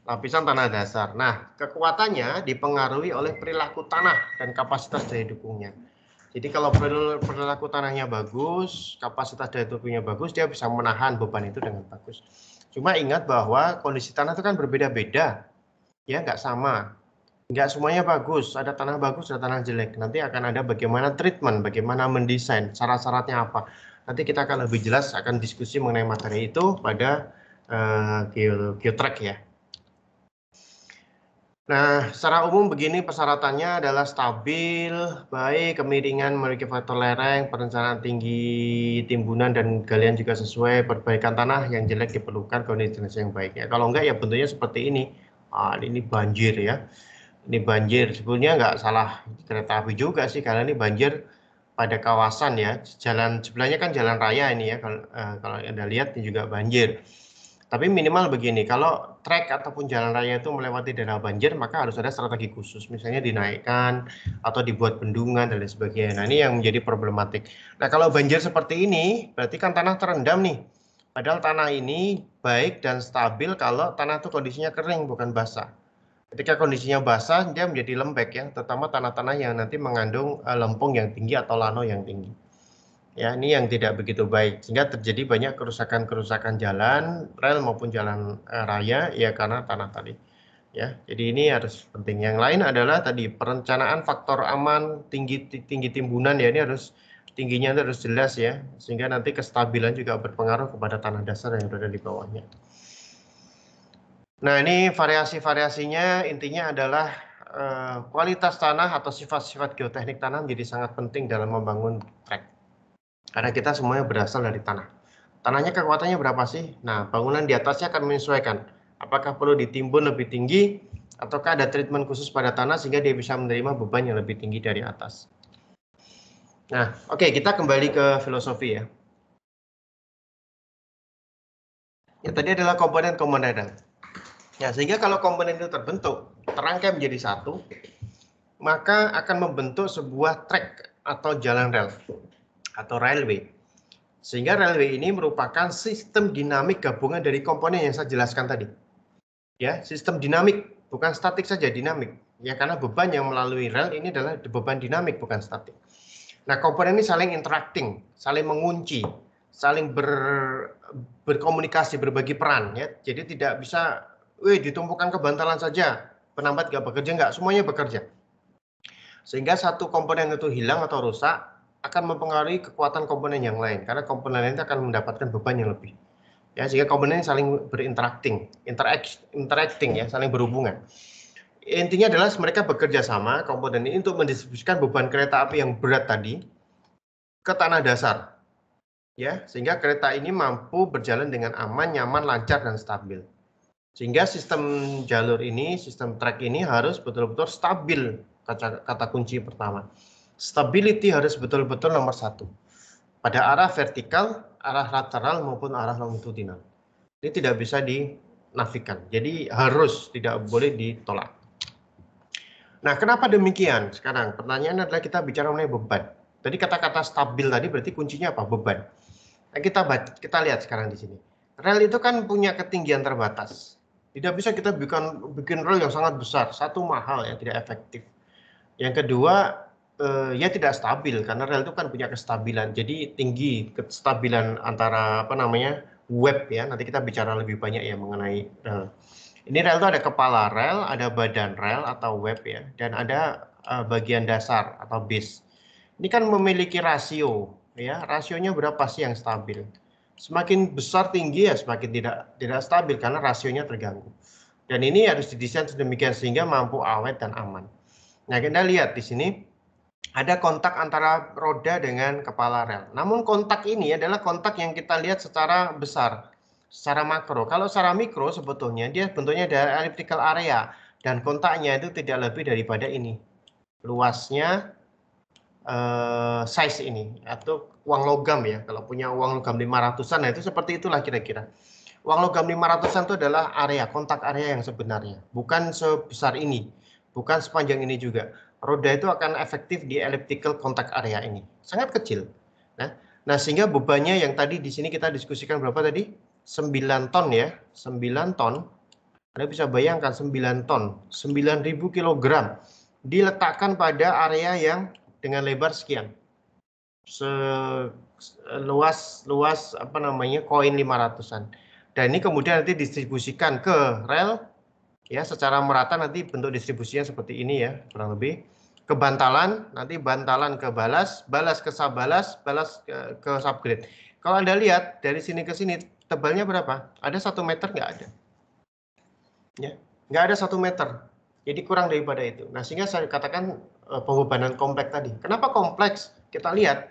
lapisan tanah dasar. Nah, kekuatannya dipengaruhi oleh perilaku tanah dan kapasitas daya dukungnya. Jadi kalau perilaku tanahnya bagus, kapasitas daya dukungnya bagus, dia bisa menahan beban itu dengan bagus. Cuma ingat bahwa kondisi tanah itu kan berbeda-beda, ya nggak sama. Nggak semuanya bagus, ada tanah bagus, ada tanah jelek. Nanti akan ada bagaimana treatment, bagaimana mendesain, syarat-syaratnya apa. Nanti kita akan lebih jelas akan diskusi mengenai materi itu pada uh, eh, Geotrack ya. Nah, secara umum begini persyaratannya adalah stabil, baik, kemiringan, memiliki faktor lereng, perencanaan tinggi, timbunan, dan galian juga sesuai perbaikan tanah yang jelek diperlukan kondisi yang baiknya. Kalau enggak ya bentuknya seperti ini. Ah, ini banjir ya. Ini banjir, sebenarnya enggak salah kereta api juga sih, karena ini banjir pada kawasan ya. Jalan sebelahnya kan jalan raya ini ya, kalau, eh, kalau Anda lihat ini juga banjir. Tapi minimal begini, kalau trek ataupun jalan raya itu melewati daerah banjir, maka harus ada strategi khusus, misalnya dinaikkan atau dibuat bendungan dan lain sebagainya. Nah, ini yang menjadi problematik. Nah, kalau banjir seperti ini, berarti kan tanah terendam nih. Padahal tanah ini baik dan stabil kalau tanah itu kondisinya kering, bukan basah. Ketika kondisinya basah, dia menjadi lembek ya, terutama tanah-tanah yang nanti mengandung eh, lempung yang tinggi atau lano yang tinggi ya ini yang tidak begitu baik sehingga terjadi banyak kerusakan-kerusakan jalan rel maupun jalan eh, raya ya karena tanah tadi ya jadi ini harus penting yang lain adalah tadi perencanaan faktor aman tinggi tinggi timbunan ya ini harus tingginya harus jelas ya sehingga nanti kestabilan juga berpengaruh kepada tanah dasar yang berada di bawahnya nah ini variasi-variasinya intinya adalah eh, kualitas tanah atau sifat-sifat geoteknik tanah menjadi sangat penting dalam membangun karena kita semuanya berasal dari tanah. Tanahnya kekuatannya berapa sih? Nah, bangunan di atasnya akan menyesuaikan. Apakah perlu ditimbun lebih tinggi ataukah ada treatment khusus pada tanah sehingga dia bisa menerima beban yang lebih tinggi dari atas. Nah, oke okay, kita kembali ke filosofi ya. Ya tadi adalah komponen-komponen. Ya nah, sehingga kalau komponen itu terbentuk, terangkai menjadi satu, maka akan membentuk sebuah track atau jalan rel atau railway. Sehingga railway ini merupakan sistem dinamik gabungan dari komponen yang saya jelaskan tadi. Ya, sistem dinamik bukan statik saja dinamik. Ya karena beban yang melalui rel ini adalah beban dinamik bukan statik. Nah, komponen ini saling interacting, saling mengunci, saling ber, berkomunikasi, berbagi peran ya. Jadi tidak bisa weh ditumpukan ke bantalan saja, penambat nggak bekerja nggak, semuanya bekerja. Sehingga satu komponen itu hilang atau rusak, akan mempengaruhi kekuatan komponen yang lain karena komponen lain akan mendapatkan beban yang lebih. Ya, sehingga komponen saling berinteracting, interacting ya, saling berhubungan. Intinya adalah mereka bekerja sama komponen ini untuk mendistribusikan beban kereta api yang berat tadi ke tanah dasar. Ya, sehingga kereta ini mampu berjalan dengan aman, nyaman, lancar dan stabil. Sehingga sistem jalur ini, sistem track ini harus betul-betul stabil kata, kata kunci pertama. Stability harus betul-betul nomor satu. Pada arah vertikal, arah lateral maupun arah longitudinal. Ini tidak bisa dinafikan. Jadi harus, tidak boleh ditolak. Nah, kenapa demikian? Sekarang pertanyaannya adalah kita bicara mengenai beban. Tadi kata-kata stabil tadi berarti kuncinya apa? Beban. Nah, kita kita lihat sekarang di sini. Rel itu kan punya ketinggian terbatas. Tidak bisa kita bikin bikin rel yang sangat besar. Satu mahal ya, tidak efektif. Yang kedua uh, ya tidak stabil karena rel itu kan punya kestabilan. Jadi tinggi kestabilan antara apa namanya web ya. Nanti kita bicara lebih banyak ya mengenai rel. Ini rel itu ada kepala rel, ada badan rel atau web ya, dan ada uh, bagian dasar atau base. Ini kan memiliki rasio ya. Rasionya berapa sih yang stabil? Semakin besar tinggi ya semakin tidak tidak stabil karena rasionya terganggu. Dan ini harus didesain sedemikian sehingga mampu awet dan aman. Nah, kita lihat di sini ada kontak antara roda dengan kepala rel. Namun kontak ini adalah kontak yang kita lihat secara besar, secara makro. Kalau secara mikro sebetulnya dia bentuknya dari elliptical area dan kontaknya itu tidak lebih daripada ini. Luasnya uh, size ini atau uang logam ya. Kalau punya uang logam 500-an nah itu seperti itulah kira-kira. Uang logam 500-an itu adalah area, kontak area yang sebenarnya. Bukan sebesar ini, bukan sepanjang ini juga roda itu akan efektif di elliptical contact area ini. Sangat kecil. Nah, nah sehingga bebannya yang tadi di sini kita diskusikan berapa tadi? 9 ton ya, 9 ton. Anda bisa bayangkan 9 ton, 9000 kg diletakkan pada area yang dengan lebar sekian. luas luas apa namanya? koin 500-an. Dan ini kemudian nanti distribusikan ke rel ya secara merata nanti bentuk distribusinya seperti ini ya kurang lebih kebantalan, nanti bantalan ke balas, balas ke balas ke, ke subgrade. Kalau Anda lihat dari sini ke sini, tebalnya berapa? Ada satu meter nggak ada? Ya, nggak ada satu meter. Jadi kurang daripada itu. Nah, sehingga saya katakan e, eh, pembebanan kompleks tadi. Kenapa kompleks? Kita lihat.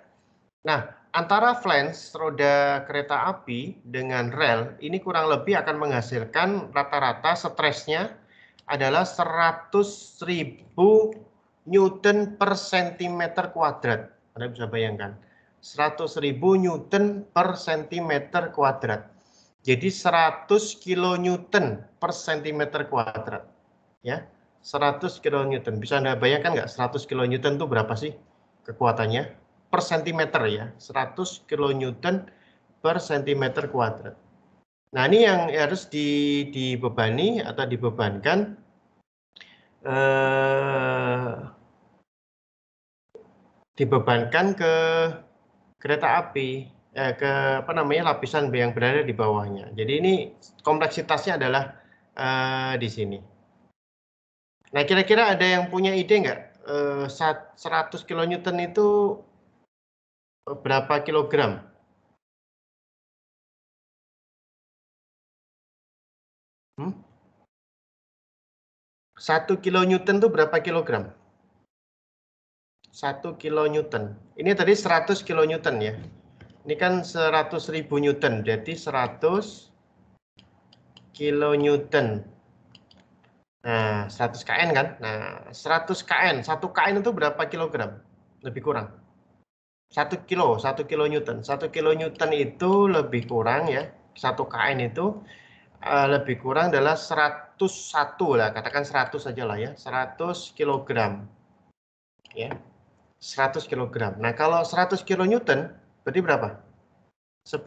Nah, antara flange roda kereta api dengan rel ini kurang lebih akan menghasilkan rata-rata stresnya adalah ribu. Newton per sentimeter kuadrat. Anda bisa bayangkan. ribu Newton per sentimeter kuadrat. Jadi 100 kilo Newton per sentimeter kuadrat. Ya, 100 kilo Newton. Bisa Anda bayangkan nggak 100 kilo Newton itu berapa sih kekuatannya? Per sentimeter ya, 100 kilo Newton per sentimeter kuadrat. Nah ini yang harus di, dibebani atau dibebankan eh, dibebankan ke kereta api eh, ke apa namanya lapisan yang berada di bawahnya. Jadi ini kompleksitasnya adalah eh, di sini. Nah kira-kira ada yang punya ide nggak eh, 100 kilonewton itu berapa kilogram? Hmm? 1 kilonewton itu berapa kilogram? 1 kilonewton. Ini tadi 100 kilonewton ya. Ini kan 100 ribu newton, jadi 100 kilonewton. Nah, 100 kn kan? Nah, 100 kn, 1 kn itu berapa kilogram? Lebih kurang. 1 kilo, 1 kilonewton. 1 kilonewton itu lebih kurang ya. 1 kn itu uh, lebih kurang adalah 101 lah, katakan 100 saja lah ya. 100 kilogram. Ya. 100 kg. Nah, kalau 100 kN berarti berapa? 10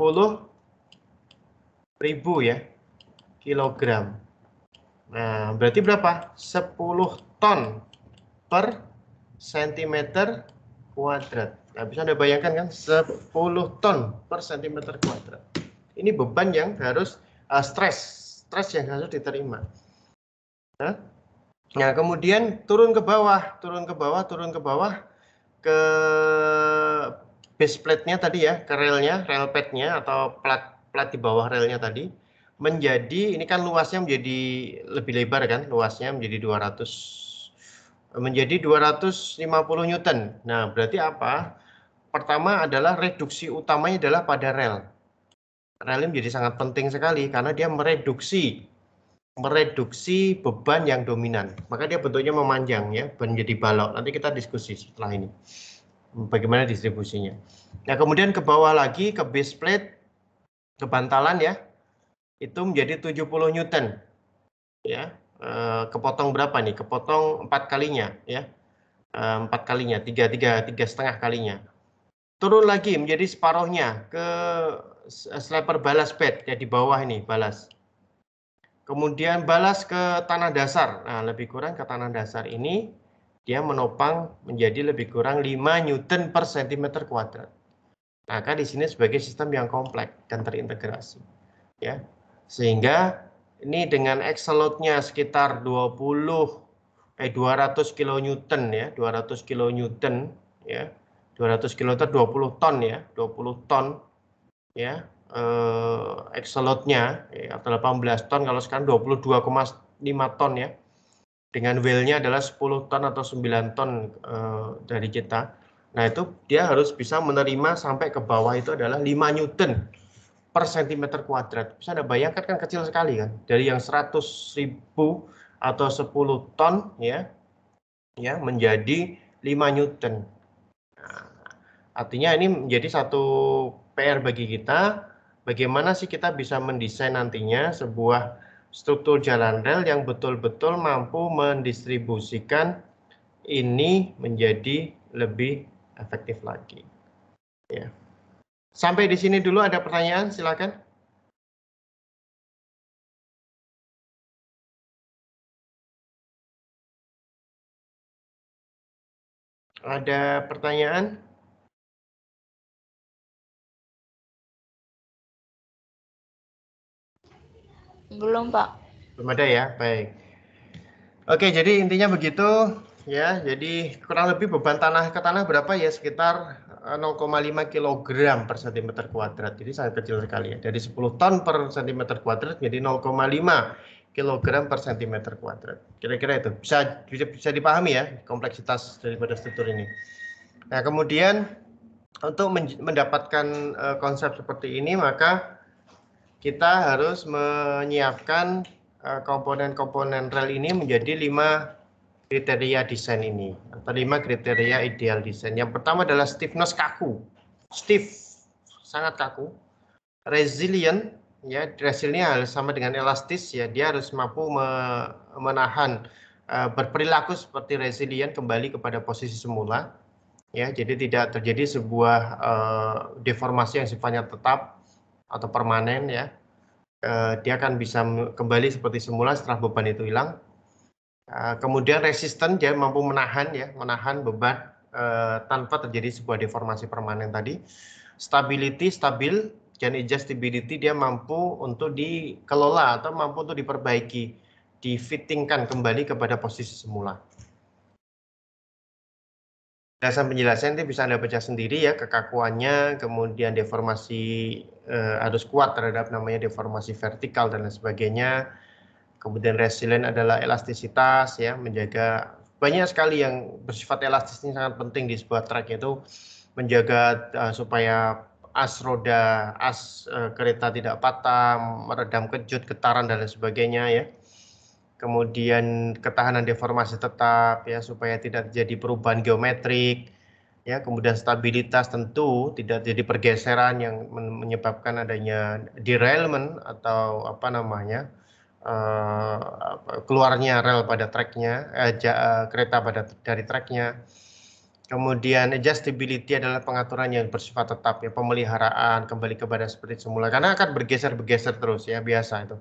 ribu ya kilogram. Nah, berarti berapa? 10 ton per sentimeter kuadrat. Nah, bisa Anda bayangkan kan 10 ton per sentimeter kuadrat. Ini beban yang harus uh, stres, stres yang harus diterima. Nah, nah, kemudian turun ke bawah, turun ke bawah, turun ke bawah ke base plate-nya tadi ya, ke relnya, rel pad-nya atau plat plat di bawah relnya tadi menjadi ini kan luasnya menjadi lebih lebar kan, luasnya menjadi 200 menjadi 250 Newton. Nah, berarti apa? Pertama adalah reduksi utamanya adalah pada rel. Rel ini menjadi sangat penting sekali karena dia mereduksi mereduksi beban yang dominan. Maka dia bentuknya memanjang ya, menjadi balok. Nanti kita diskusi setelah ini. Bagaimana distribusinya. Nah, kemudian ke bawah lagi ke base plate ke bantalan ya. Itu menjadi 70 Newton. Ya. E, kepotong berapa nih? Kepotong empat kalinya ya. Eh, empat kalinya, tiga tiga tiga setengah kalinya. Turun lagi menjadi separohnya ke sniper balas bed ya di bawah ini balas Kemudian balas ke tanah dasar. Nah, lebih kurang ke tanah dasar ini dia menopang menjadi lebih kurang 5 Newton per sentimeter kuadrat. Nah, Maka di sini sebagai sistem yang kompleks dan terintegrasi. Ya. Sehingga ini dengan excelotnya sekitar 20 eh 200 kN ya, 200 kN ya. 200 kilo itu 20 ton ya, 20 ton ya eh, excelotnya ya, atau 18 ton kalau sekarang 22,5 ton ya dengan whale adalah 10 ton atau 9 ton eh, dari kita nah itu dia harus bisa menerima sampai ke bawah itu adalah 5 newton per cm kuadrat bisa anda bayangkan kan kecil sekali kan dari yang 100 ribu atau 10 ton ya ya menjadi 5 newton nah, artinya ini menjadi satu PR bagi kita bagaimana sih kita bisa mendesain nantinya sebuah struktur jalan rel yang betul-betul mampu mendistribusikan ini menjadi lebih efektif lagi. Ya. Sampai di sini dulu ada pertanyaan, silakan. Ada pertanyaan? Belum, Pak. Belum ada ya? Baik. Oke, jadi intinya begitu ya. Jadi kurang lebih beban tanah ke tanah berapa ya? Sekitar 0,5 eh, kg per cm kuadrat. Jadi sangat kecil sekali ya. Dari 10 ton per cm kuadrat jadi 0,5 kilogram per cm kuadrat. Kira-kira itu bisa bisa dipahami ya kompleksitas daripada struktur ini. Nah, kemudian untuk mendapatkan eh, konsep seperti ini maka kita harus menyiapkan eh, komponen-komponen rel ini menjadi lima kriteria desain ini atau lima kriteria ideal desain. Yang pertama adalah stiffness kaku, stiff sangat kaku, resilient ya resilient harus sama dengan elastis ya dia harus mampu me menahan uh, berperilaku seperti resilient kembali kepada posisi semula ya jadi tidak terjadi sebuah uh, deformasi yang sifatnya tetap atau permanen ya eh, dia akan bisa kembali seperti semula setelah beban itu hilang eh, kemudian resisten dia mampu menahan ya menahan beban eh, tanpa terjadi sebuah deformasi permanen tadi stability stabil dan adjustability dia mampu untuk dikelola atau mampu untuk diperbaiki difittingkan kembali kepada posisi semula. Penjelasan penjelasan itu bisa Anda baca sendiri ya kekakuannya, kemudian deformasi eh, harus kuat terhadap namanya deformasi vertikal dan lain sebagainya. Kemudian resilient adalah elastisitas ya, menjaga banyak sekali yang bersifat elastis ini sangat penting di sebuah trek yaitu menjaga uh, supaya as roda, as uh, kereta tidak patah, meredam kejut, getaran dan lain sebagainya ya kemudian ketahanan deformasi tetap ya supaya tidak terjadi perubahan geometrik ya kemudian stabilitas tentu tidak jadi pergeseran yang menyebabkan adanya derailment atau apa namanya eh, keluarnya rel pada treknya eh, eh, kereta pada dari treknya kemudian adjustability adalah pengaturan yang bersifat tetap ya pemeliharaan kembali kepada seperti semula karena akan bergeser bergeser terus ya biasa itu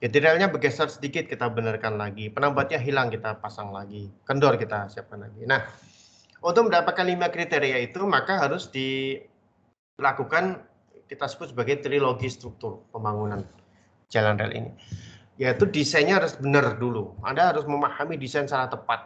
jadi relnya bergeser sedikit kita benarkan lagi. Penambatnya hilang kita pasang lagi. Kendor kita siapkan lagi. Nah, untuk mendapatkan lima kriteria itu maka harus dilakukan kita sebut sebagai trilogi struktur pembangunan jalan rel ini. Yaitu desainnya harus benar dulu. Anda harus memahami desain secara tepat.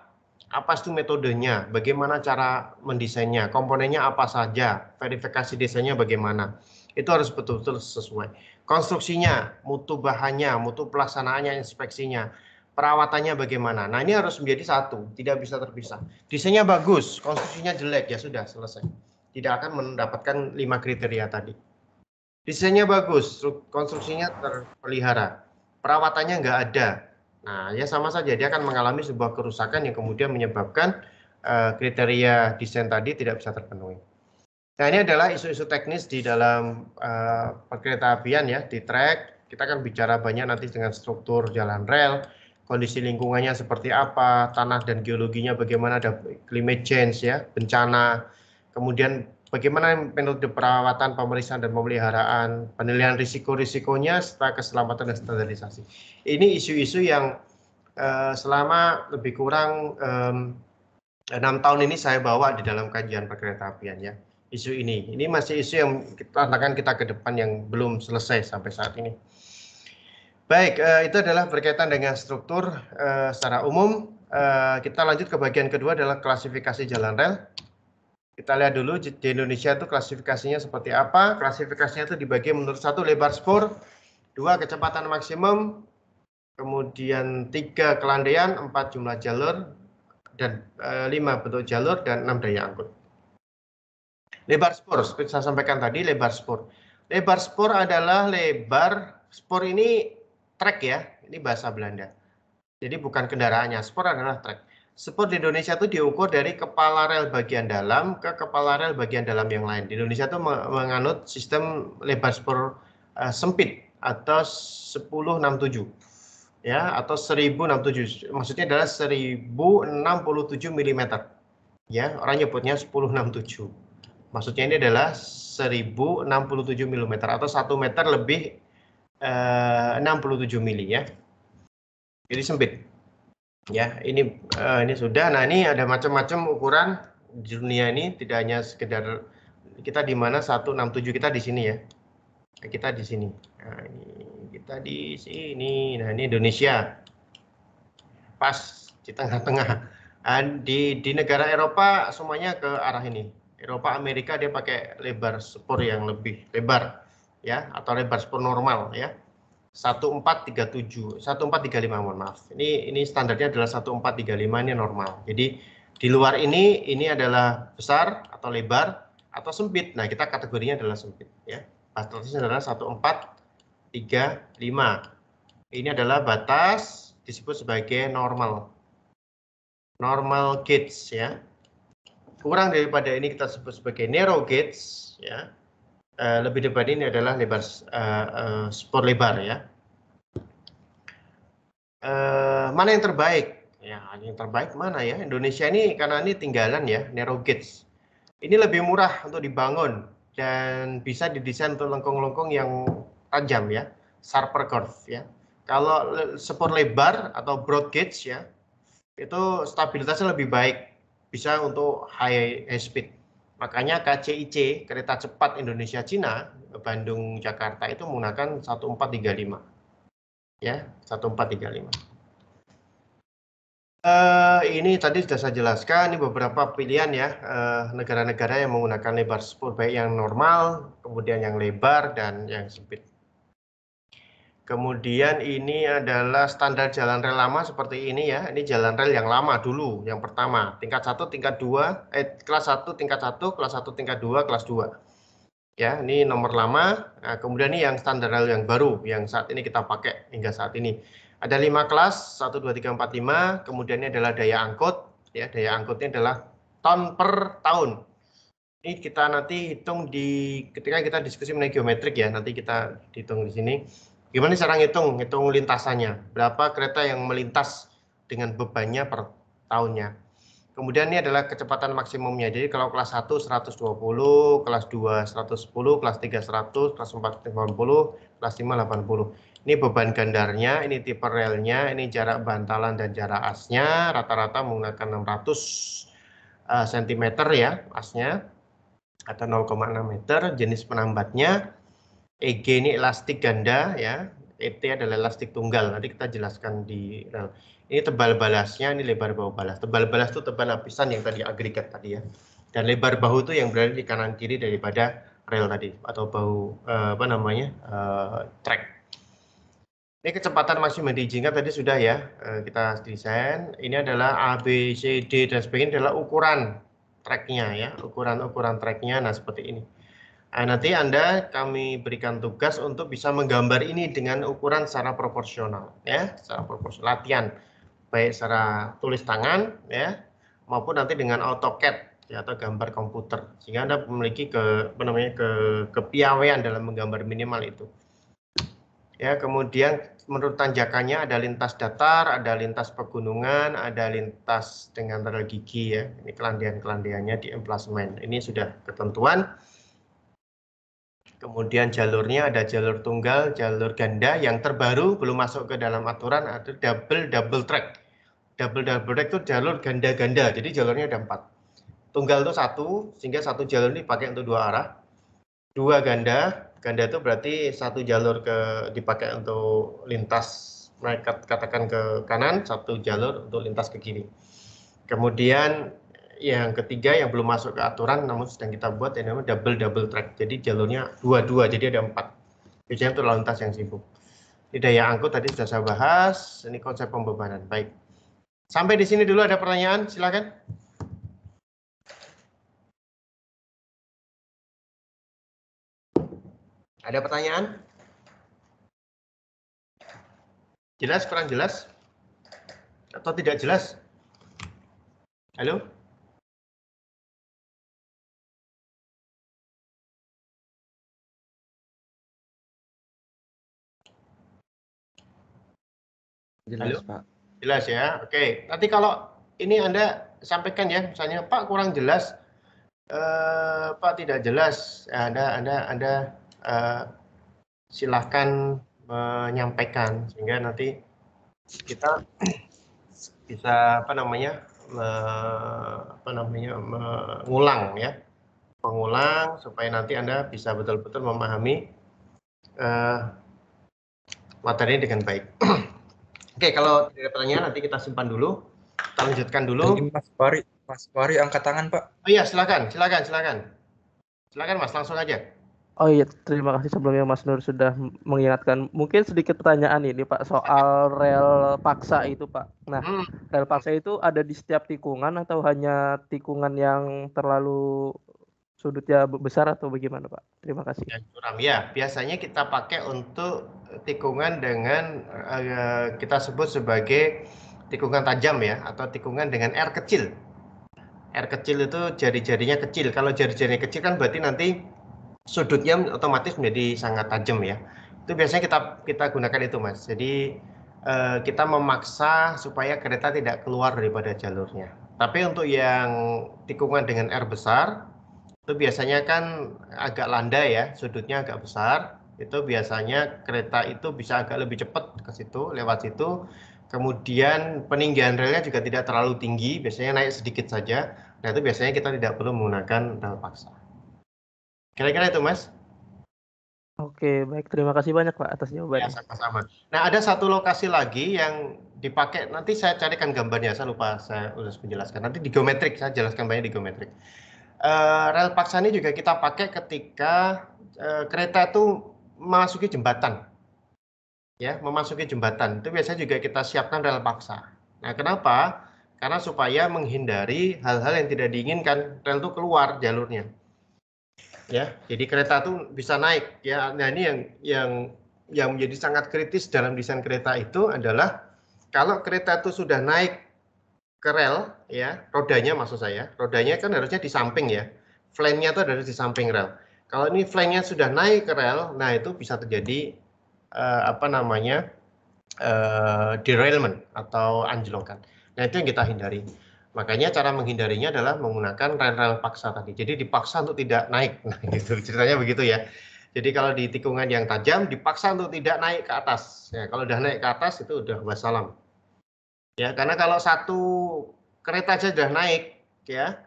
Apa itu metodenya? Bagaimana cara mendesainnya? Komponennya apa saja? Verifikasi desainnya bagaimana? Itu harus betul-betul sesuai konstruksinya, mutu bahannya, mutu pelaksanaannya, inspeksinya, perawatannya bagaimana. Nah ini harus menjadi satu, tidak bisa terpisah. Desainnya bagus, konstruksinya jelek, ya sudah selesai. Tidak akan mendapatkan lima kriteria tadi. Desainnya bagus, konstruksinya terpelihara, perawatannya nggak ada. Nah ya sama saja, dia akan mengalami sebuah kerusakan yang kemudian menyebabkan eh, kriteria desain tadi tidak bisa terpenuhi. Nah ini adalah isu-isu teknis di dalam uh, perkereta apian ya, di track. Kita akan bicara banyak nanti dengan struktur jalan rel, kondisi lingkungannya seperti apa, tanah dan geologinya bagaimana, ada climate change ya, bencana, kemudian bagaimana metode perawatan, pemeriksaan dan pemeliharaan, penilaian risiko-risikonya serta keselamatan dan standarisasi. Ini isu-isu yang uh, selama lebih kurang enam 6 tahun ini saya bawa di dalam kajian perkereta apian ya isu ini. Ini masih isu yang kita akan kita ke depan yang belum selesai sampai saat ini. Baik, eh, itu adalah berkaitan dengan struktur eh, secara umum. Eh, kita lanjut ke bagian kedua adalah klasifikasi jalan rel. Kita lihat dulu di Indonesia itu klasifikasinya seperti apa. Klasifikasinya itu dibagi menurut satu lebar spur, dua kecepatan maksimum, kemudian tiga kelandaian, empat jumlah jalur, dan lima bentuk jalur dan enam daya angkut lebar spor seperti saya sampaikan tadi lebar spor lebar spor adalah lebar spor ini trek ya ini bahasa Belanda jadi bukan kendaraannya spor adalah trek spor di Indonesia itu diukur dari kepala rel bagian dalam ke kepala rel bagian dalam yang lain di Indonesia itu menganut sistem lebar spor uh, sempit atau 1067 ya atau 1067 maksudnya adalah 1067 mm ya orang nyebutnya 1067 Maksudnya ini adalah 1067 mm atau 1 meter lebih eh, 67 mili ya. Jadi sempit. Ya, ini eh, ini sudah. Nah, ini ada macam-macam ukuran di dunia ini tidak hanya sekedar kita di mana 167 kita di sini ya. Kita di sini. Nah, ini kita di sini. Nah, ini Indonesia. Pas di tengah-tengah. di di negara Eropa semuanya ke arah ini. Eropa Amerika dia pakai lebar spor yang lebih lebar ya atau lebar spor normal ya 1437 1435 mohon maaf ini ini standarnya adalah 1435 ini normal jadi di luar ini ini adalah besar atau lebar atau sempit nah kita kategorinya adalah sempit ya batasnya adalah 1435 ini adalah batas disebut sebagai normal normal kids ya kurang daripada ini kita sebut sebagai narrow gauge ya uh, lebih daripada ini adalah lebar uh, uh, spor lebar ya uh, mana yang terbaik ya yang terbaik mana ya Indonesia ini karena ini tinggalan ya narrow gauge ini lebih murah untuk dibangun dan bisa didesain untuk lengkung-lengkung yang tajam ya sharper curve ya kalau spor lebar atau broad gauge ya itu stabilitasnya lebih baik bisa untuk high speed. Makanya KCIC, kereta cepat Indonesia Cina, Bandung Jakarta itu menggunakan 1435. Ya, 1435. Uh, eh, ini tadi sudah saya jelaskan, ini beberapa pilihan ya eh, negara-negara uh, yang menggunakan lebar spur yang normal, kemudian yang lebar dan yang sempit. Kemudian ini adalah standar jalan rel lama seperti ini ya. Ini jalan rel yang lama dulu, yang pertama. Tingkat 1, tingkat 2, eh, kelas 1, tingkat 1, kelas 1, tingkat 2, kelas 2. Ya, ini nomor lama. Nah, kemudian ini yang standar rel yang baru, yang saat ini kita pakai hingga saat ini. Ada 5 kelas, 1, 2, 3, 4, 5. Kemudian ini adalah daya angkut. Ya, daya angkutnya adalah ton per tahun. Ini kita nanti hitung di ketika kita diskusi mengenai geometrik ya, nanti kita hitung di sini Gimana cara ngitung? Ngitung lintasannya. Berapa kereta yang melintas dengan bebannya per tahunnya. Kemudian ini adalah kecepatan maksimumnya. Jadi kalau kelas 1 120, kelas 2 110, kelas 3 100, kelas 4 80, kelas 5 80. Ini beban gandarnya, ini tipe relnya, ini jarak bantalan dan jarak asnya. Rata-rata menggunakan 600 uh, cm ya asnya atau 0,6 meter. Jenis penambatnya EG ini elastik ganda ya, ET adalah elastik tunggal. Nanti kita jelaskan di rel. Ini tebal balasnya, ini lebar bahu balas. Tebal balas itu tebal lapisan yang tadi agregat tadi ya. Dan lebar bahu itu yang berada di kanan kiri daripada rel tadi atau bahu eh, apa namanya eh, track. Ini kecepatan masih yang diizinkan tadi sudah ya eh, kita desain. Ini adalah A, B, C, D dan sebagainya adalah ukuran tracknya ya, ukuran ukuran tracknya. Nah seperti ini. Nah, nanti Anda kami berikan tugas untuk bisa menggambar ini dengan ukuran secara proporsional, ya, secara proporsional latihan, baik secara tulis tangan, ya, maupun nanti dengan AutoCAD ya, atau gambar komputer, sehingga Anda memiliki ke, apa namanya, ke kepiawaian dalam menggambar minimal itu. Ya, kemudian menurut tanjakannya ada lintas datar, ada lintas pegunungan, ada lintas dengan terel gigi ya. Ini kelandian-kelandiannya di emplasmen. Ini sudah ketentuan. Kemudian jalurnya ada jalur tunggal, jalur ganda. Yang terbaru belum masuk ke dalam aturan ada double double track. Double double track itu jalur ganda-ganda. Jadi jalurnya ada empat. Tunggal itu satu, sehingga satu jalur ini pakai untuk dua arah. Dua ganda, ganda itu berarti satu jalur ke dipakai untuk lintas mereka katakan ke kanan, satu jalur untuk lintas ke kiri. Kemudian yang ketiga yang belum masuk ke aturan namun sedang kita buat yang namanya double double track. Jadi jalurnya dua-dua, jadi ada empat. Biasanya untuk lalu lintas yang sibuk. Di daya angkut tadi sudah saya bahas, ini konsep pembebanan. Baik. Sampai di sini dulu ada pertanyaan, silakan. Ada pertanyaan? Jelas kurang jelas? Atau tidak jelas? Halo? Jelas, Halo? Pak. Jelas ya. Oke. Nanti kalau ini Anda sampaikan ya, misalnya Pak kurang jelas, eh, Pak tidak jelas, Anda Anda Anda eh, silahkan menyampaikan sehingga nanti kita *clears throat* bisa apa namanya me, apa namanya mengulang ya mengulang supaya nanti anda bisa betul-betul memahami uh, materi dengan baik. *clears throat* Oke, kalau tidak ada pertanyaan nanti kita simpan dulu. Kita lanjutkan dulu. Jadi Mas Fari, Mas Fari angkat tangan, Pak. Oh iya, silakan, silakan, silakan. Silakan Mas, langsung aja. Oh iya, terima kasih sebelumnya Mas Nur sudah mengingatkan. Mungkin sedikit pertanyaan ini Pak soal rel paksa itu Pak. Nah, hmm. rel paksa itu ada di setiap tikungan atau hanya tikungan yang terlalu sudutnya besar atau bagaimana Pak? Terima kasih. Ya, curam. ya biasanya kita pakai untuk tikungan dengan uh, kita sebut sebagai tikungan tajam ya atau tikungan dengan R kecil. R kecil itu jari-jarinya kecil. Kalau jari-jarinya kecil kan berarti nanti sudutnya otomatis menjadi sangat tajam ya. Itu biasanya kita kita gunakan itu Mas. Jadi uh, kita memaksa supaya kereta tidak keluar daripada jalurnya. Tapi untuk yang tikungan dengan R besar, itu biasanya kan agak landai ya, sudutnya agak besar. Itu biasanya kereta itu bisa agak lebih cepat ke situ, lewat situ. Kemudian peninggian relnya juga tidak terlalu tinggi, biasanya naik sedikit saja. Nah itu biasanya kita tidak perlu menggunakan rel paksa. Kira-kira itu mas? Oke, baik. Terima kasih banyak Pak atas jawabannya. Ya, sama-sama. Nah, ada satu lokasi lagi yang dipakai, nanti saya carikan gambarnya, saya lupa saya udah menjelaskan. Nanti di geometrik, saya jelaskan banyak di geometrik. Eh, rel paksa ini juga kita pakai ketika e, kereta itu memasuki jembatan. Ya, memasuki jembatan. Itu biasanya juga kita siapkan rel paksa. Nah, kenapa? Karena supaya menghindari hal-hal yang tidak diinginkan, rel itu keluar jalurnya. Ya, jadi kereta itu bisa naik ya. Nah, ini yang yang yang menjadi sangat kritis dalam desain kereta itu adalah kalau kereta itu sudah naik ke rel ya rodanya maksud saya rodanya kan harusnya di samping ya flannya itu harus di samping rel kalau ini flanknya sudah naik ke rel nah itu bisa terjadi uh, apa namanya uh, derailment atau anjlokan nah itu yang kita hindari makanya cara menghindarinya adalah menggunakan rel-rel paksa tadi jadi dipaksa untuk tidak naik *laughs* nah gitu ceritanya begitu ya jadi kalau di tikungan yang tajam dipaksa untuk tidak naik ke atas ya kalau udah naik ke atas itu udah wassalam Ya, karena kalau satu kereta saja sudah naik, ya,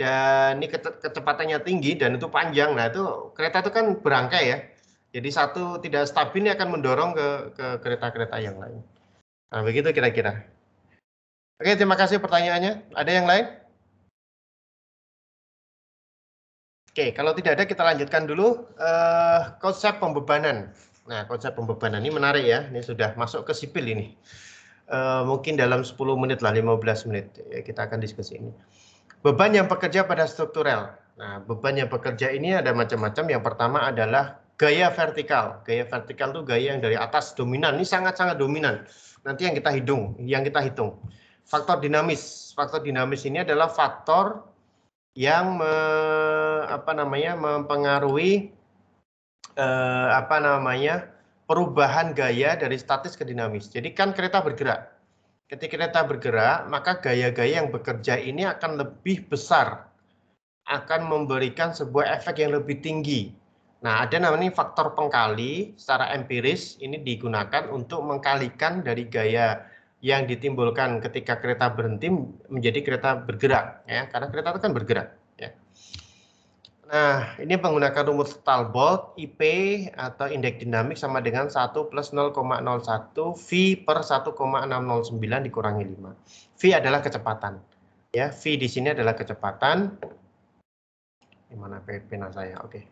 dan ini kecepatannya tinggi dan itu panjang, nah itu kereta itu kan berangkai ya. Jadi satu tidak stabil ini akan mendorong ke ke kereta-kereta yang lain. Nah, begitu kira-kira. Oke, terima kasih pertanyaannya. Ada yang lain? Oke, kalau tidak ada kita lanjutkan dulu uh, konsep pembebanan. Nah, konsep pembebanan ini menarik ya. Ini sudah masuk ke sipil ini. Eh, mungkin dalam 10 menit lah 15 menit ya, kita akan diskusi ini beban yang pekerja pada struktural nah beban yang pekerja ini ada macam-macam yang pertama adalah gaya vertikal gaya vertikal itu gaya yang dari atas dominan ini sangat-sangat dominan nanti yang kita hitung yang kita hitung faktor dinamis faktor dinamis ini adalah faktor yang me, apa namanya mempengaruhi eh, apa namanya perubahan gaya dari statis ke dinamis. Jadi kan kereta bergerak. Ketika kereta bergerak, maka gaya-gaya yang bekerja ini akan lebih besar, akan memberikan sebuah efek yang lebih tinggi. Nah, ada namanya faktor pengkali secara empiris ini digunakan untuk mengkalikan dari gaya yang ditimbulkan ketika kereta berhenti menjadi kereta bergerak ya karena kereta itu kan bergerak Nah, ini menggunakan rumus Talbot, IP atau indeks dinamik sama dengan 1 plus 0,01 V per 1,609 dikurangi 5. V adalah kecepatan. Ya, V di sini adalah kecepatan. Di mana pena saya? Oke.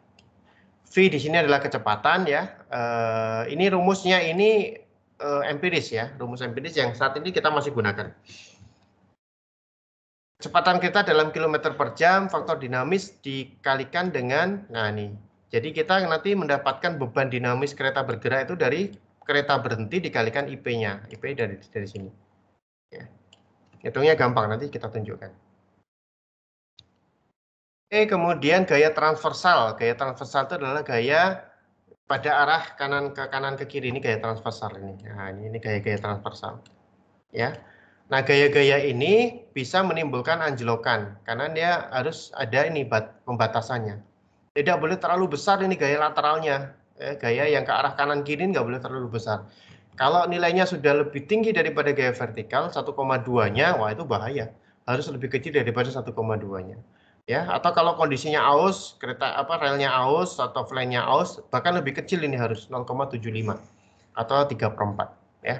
V di sini adalah kecepatan ya. e, ini rumusnya ini e, empiris ya, rumus empiris yang saat ini kita masih gunakan kecepatan kita dalam kilometer per jam faktor dinamis dikalikan dengan nah ini jadi kita nanti mendapatkan beban dinamis kereta bergerak itu dari kereta berhenti dikalikan IP-nya IP dari dari sini ya. hitungnya gampang nanti kita tunjukkan Oke kemudian gaya transversal gaya transversal itu adalah gaya pada arah kanan ke kanan ke kiri ini gaya transversal ini nah, ini, ini gaya gaya transversal ya Nah, gaya-gaya ini bisa menimbulkan anjlokan karena dia harus ada ini bat, pembatasannya. Tidak boleh terlalu besar ini gaya lateralnya, eh, gaya yang ke arah kanan kiri nggak boleh terlalu besar. Kalau nilainya sudah lebih tinggi daripada gaya vertikal 1,2-nya, wah itu bahaya. Harus lebih kecil daripada 1,2-nya. Ya, atau kalau kondisinya aus, kereta apa relnya aus atau flannya aus, bahkan lebih kecil ini harus 0,75 atau 3/4 ya.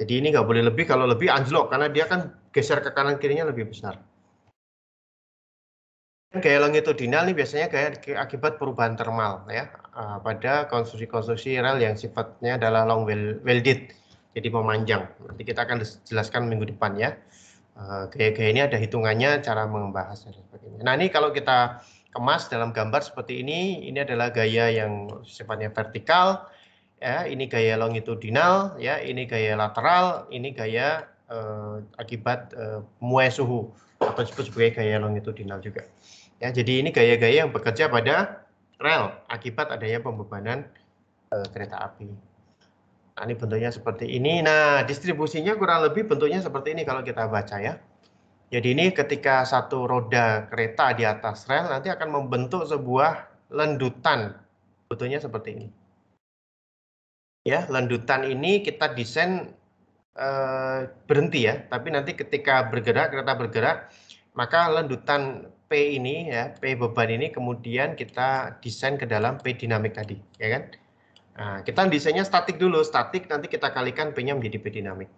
Jadi ini nggak boleh lebih, kalau lebih anjlok karena dia kan geser ke kanan kirinya lebih besar. Gaya longitudinal ini biasanya gaya akibat perubahan termal ya eh, pada konstruksi-konstruksi rel yang sifatnya adalah long welded, jadi memanjang. Nanti kita akan jelaskan minggu depan ya. Eh, gaya-gaya ini ada hitungannya, cara membahasnya dan sebagainya. Nah ini kalau kita kemas dalam gambar seperti ini, ini adalah gaya yang sifatnya vertikal, ya ini gaya longitudinal ya ini gaya lateral ini gaya eh, akibat eh, muai suhu atau disebut sebagai gaya longitudinal juga ya jadi ini gaya-gaya yang bekerja pada rel akibat adanya pembebanan eh, kereta api nah, ini bentuknya seperti ini nah distribusinya kurang lebih bentuknya seperti ini kalau kita baca ya jadi ini ketika satu roda kereta di atas rel nanti akan membentuk sebuah lendutan bentuknya seperti ini ya lendutan ini kita desain eh, berhenti ya tapi nanti ketika bergerak kereta bergerak maka lendutan P ini ya P beban ini kemudian kita desain ke dalam P dinamik tadi ya kan nah, kita desainnya statik dulu statik nanti kita kalikan P nya menjadi P dinamik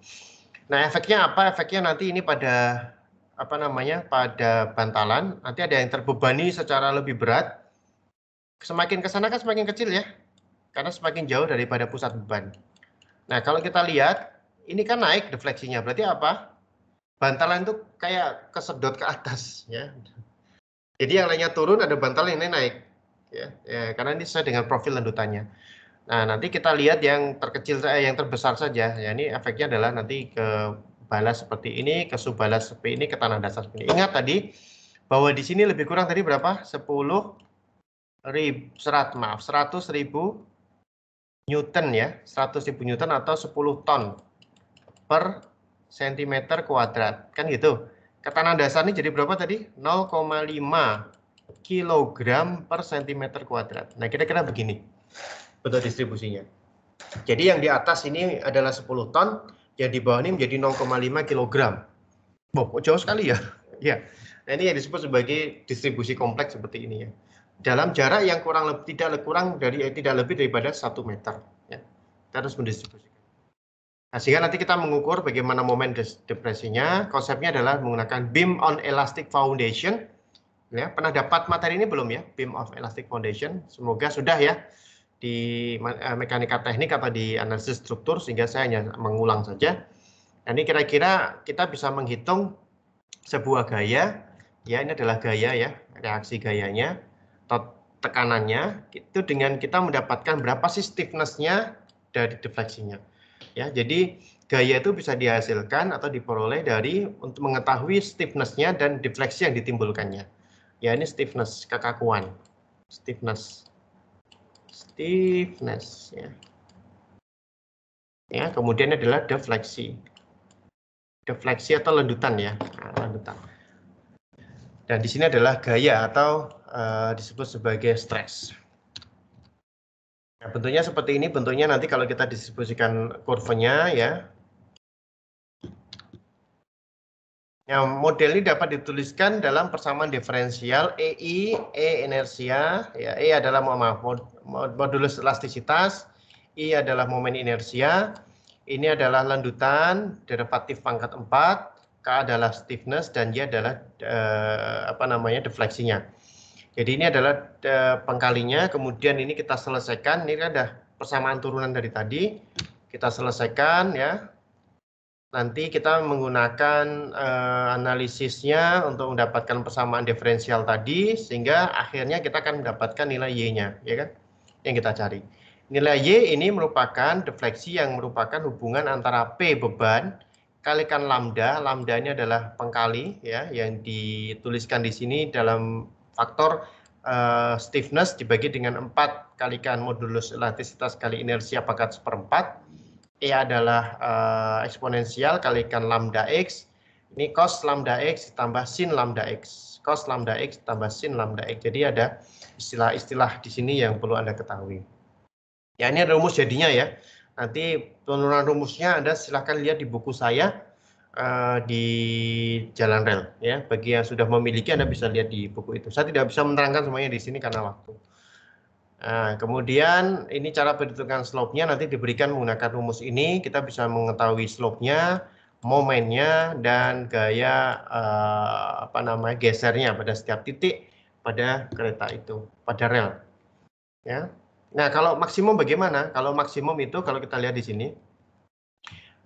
nah efeknya apa efeknya nanti ini pada apa namanya pada bantalan nanti ada yang terbebani secara lebih berat semakin ke sana kan semakin kecil ya karena semakin jauh daripada pusat beban. Nah, kalau kita lihat, ini kan naik defleksinya, berarti apa? Bantalan itu kayak kesedot ke atas, ya. Jadi yang lainnya turun, ada bantal yang ini naik, ya. ya karena ini sesuai dengan profil lendutannya. Nah, nanti kita lihat yang terkecil saya, eh, yang terbesar saja. Ya, ini efeknya adalah nanti ke balas seperti ini, ke subbalas seperti ini, ke tanah dasar seperti ini. Ingat tadi bahwa di sini lebih kurang tadi berapa? 10 ribu serat maaf, 100 ribu Newton ya, 100 ribu Newton atau 10 ton per sentimeter kuadrat. Kan gitu. Ketahanan dasar ini jadi berapa tadi? 0,5 kilogram per sentimeter kuadrat. Nah, kira-kira begini bentuk distribusinya. Jadi yang di atas ini adalah 10 ton, yang di bawah ini menjadi 0,5 kilogram. Oh, jauh sekali ya. *laughs* ya. Nah, ini yang disebut sebagai distribusi kompleks seperti ini ya dalam jarak yang kurang lebih tidak kurang dari eh, tidak lebih daripada satu meter. Ya. Kita harus mendistribusikan. Nah, sehingga nanti kita mengukur bagaimana momen depresinya. Konsepnya adalah menggunakan beam on elastic foundation. Ya, pernah dapat materi ini belum ya? Beam of elastic foundation. Semoga sudah ya di eh, mekanika teknik atau di analisis struktur sehingga saya hanya mengulang saja. Nah, ini kira-kira kita bisa menghitung sebuah gaya. Ya, ini adalah gaya ya, reaksi gayanya tekanannya itu dengan kita mendapatkan berapa sih stiffness dari defleksinya. Ya, jadi gaya itu bisa dihasilkan atau diperoleh dari untuk mengetahui stiffness dan defleksi yang ditimbulkannya. Ya, ini stiffness, kekakuan. Stiffness. Stiffness ya. Ya, kemudian adalah defleksi. Defleksi atau lendutan ya, nah, lendutan. Dan di sini adalah gaya atau Eh, disebut sebagai stres. Nah, bentuknya seperti ini, bentuknya nanti kalau kita distribusikan kurvenya ya. Yang model ini dapat dituliskan dalam persamaan diferensial EI, E inersia, ya E adalah maaf modulus elastisitas, I adalah momen inersia, ini adalah lendutan derivatif pangkat 4, K adalah stiffness dan Y adalah eh, apa namanya defleksinya. Jadi ini adalah eh, pengkalinya, kemudian ini kita selesaikan. Ini kan ada persamaan turunan dari tadi. Kita selesaikan ya. Nanti kita menggunakan uh, analisisnya untuk mendapatkan persamaan diferensial tadi, sehingga akhirnya kita akan mendapatkan nilai y-nya, ya kan? Yang kita cari. Nilai Y ini merupakan defleksi yang merupakan hubungan antara P beban kalikan lambda, lambda ini adalah pengkali ya yang dituliskan di sini dalam faktor uh, stiffness dibagi dengan 4 kalikan modulus elastisitas kali inersia pangkat seperempat. E adalah uh, eksponensial kalikan lambda X. Ini cos lambda X ditambah sin lambda X. Cos lambda X ditambah sin lambda X. Jadi ada istilah-istilah di sini yang perlu Anda ketahui. Ya, ini rumus jadinya ya. Nanti penurunan rumusnya Anda silahkan lihat di buku saya uh, di jalan rel ya bagi yang sudah memiliki Anda bisa lihat di buku itu saya tidak bisa menerangkan semuanya di sini karena waktu nah, kemudian ini cara perhitungan slope-nya nanti diberikan menggunakan rumus ini kita bisa mengetahui slope-nya momennya dan gaya uh, apa namanya gesernya pada setiap titik pada kereta itu pada rel ya Nah, kalau maksimum bagaimana? Kalau maksimum itu kalau kita lihat di sini,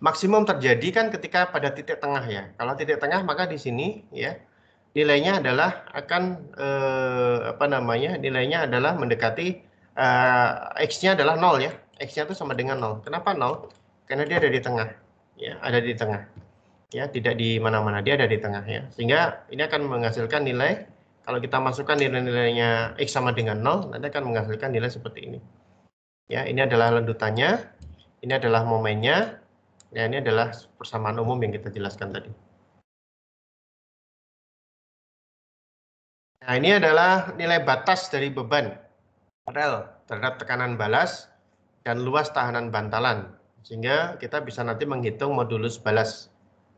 maksimum terjadi kan ketika pada titik tengah ya. Kalau titik tengah maka di sini ya nilainya adalah akan eh, apa namanya? nilainya adalah mendekati eh, x-nya adalah nol ya. X-nya itu sama dengan nol. Kenapa nol? Karena dia ada di tengah. Ya, ada di tengah. Ya, tidak di mana-mana, dia ada di tengah ya. Sehingga ini akan menghasilkan nilai kalau kita masukkan nilai-nilainya x sama dengan nol, nanti akan menghasilkan nilai seperti ini. Ya, ini adalah lendutannya, ini adalah momennya, Ya, ini adalah persamaan umum yang kita jelaskan tadi. Nah, ini adalah nilai batas dari beban rel terhadap tekanan balas dan luas tahanan bantalan. Sehingga kita bisa nanti menghitung modulus balas.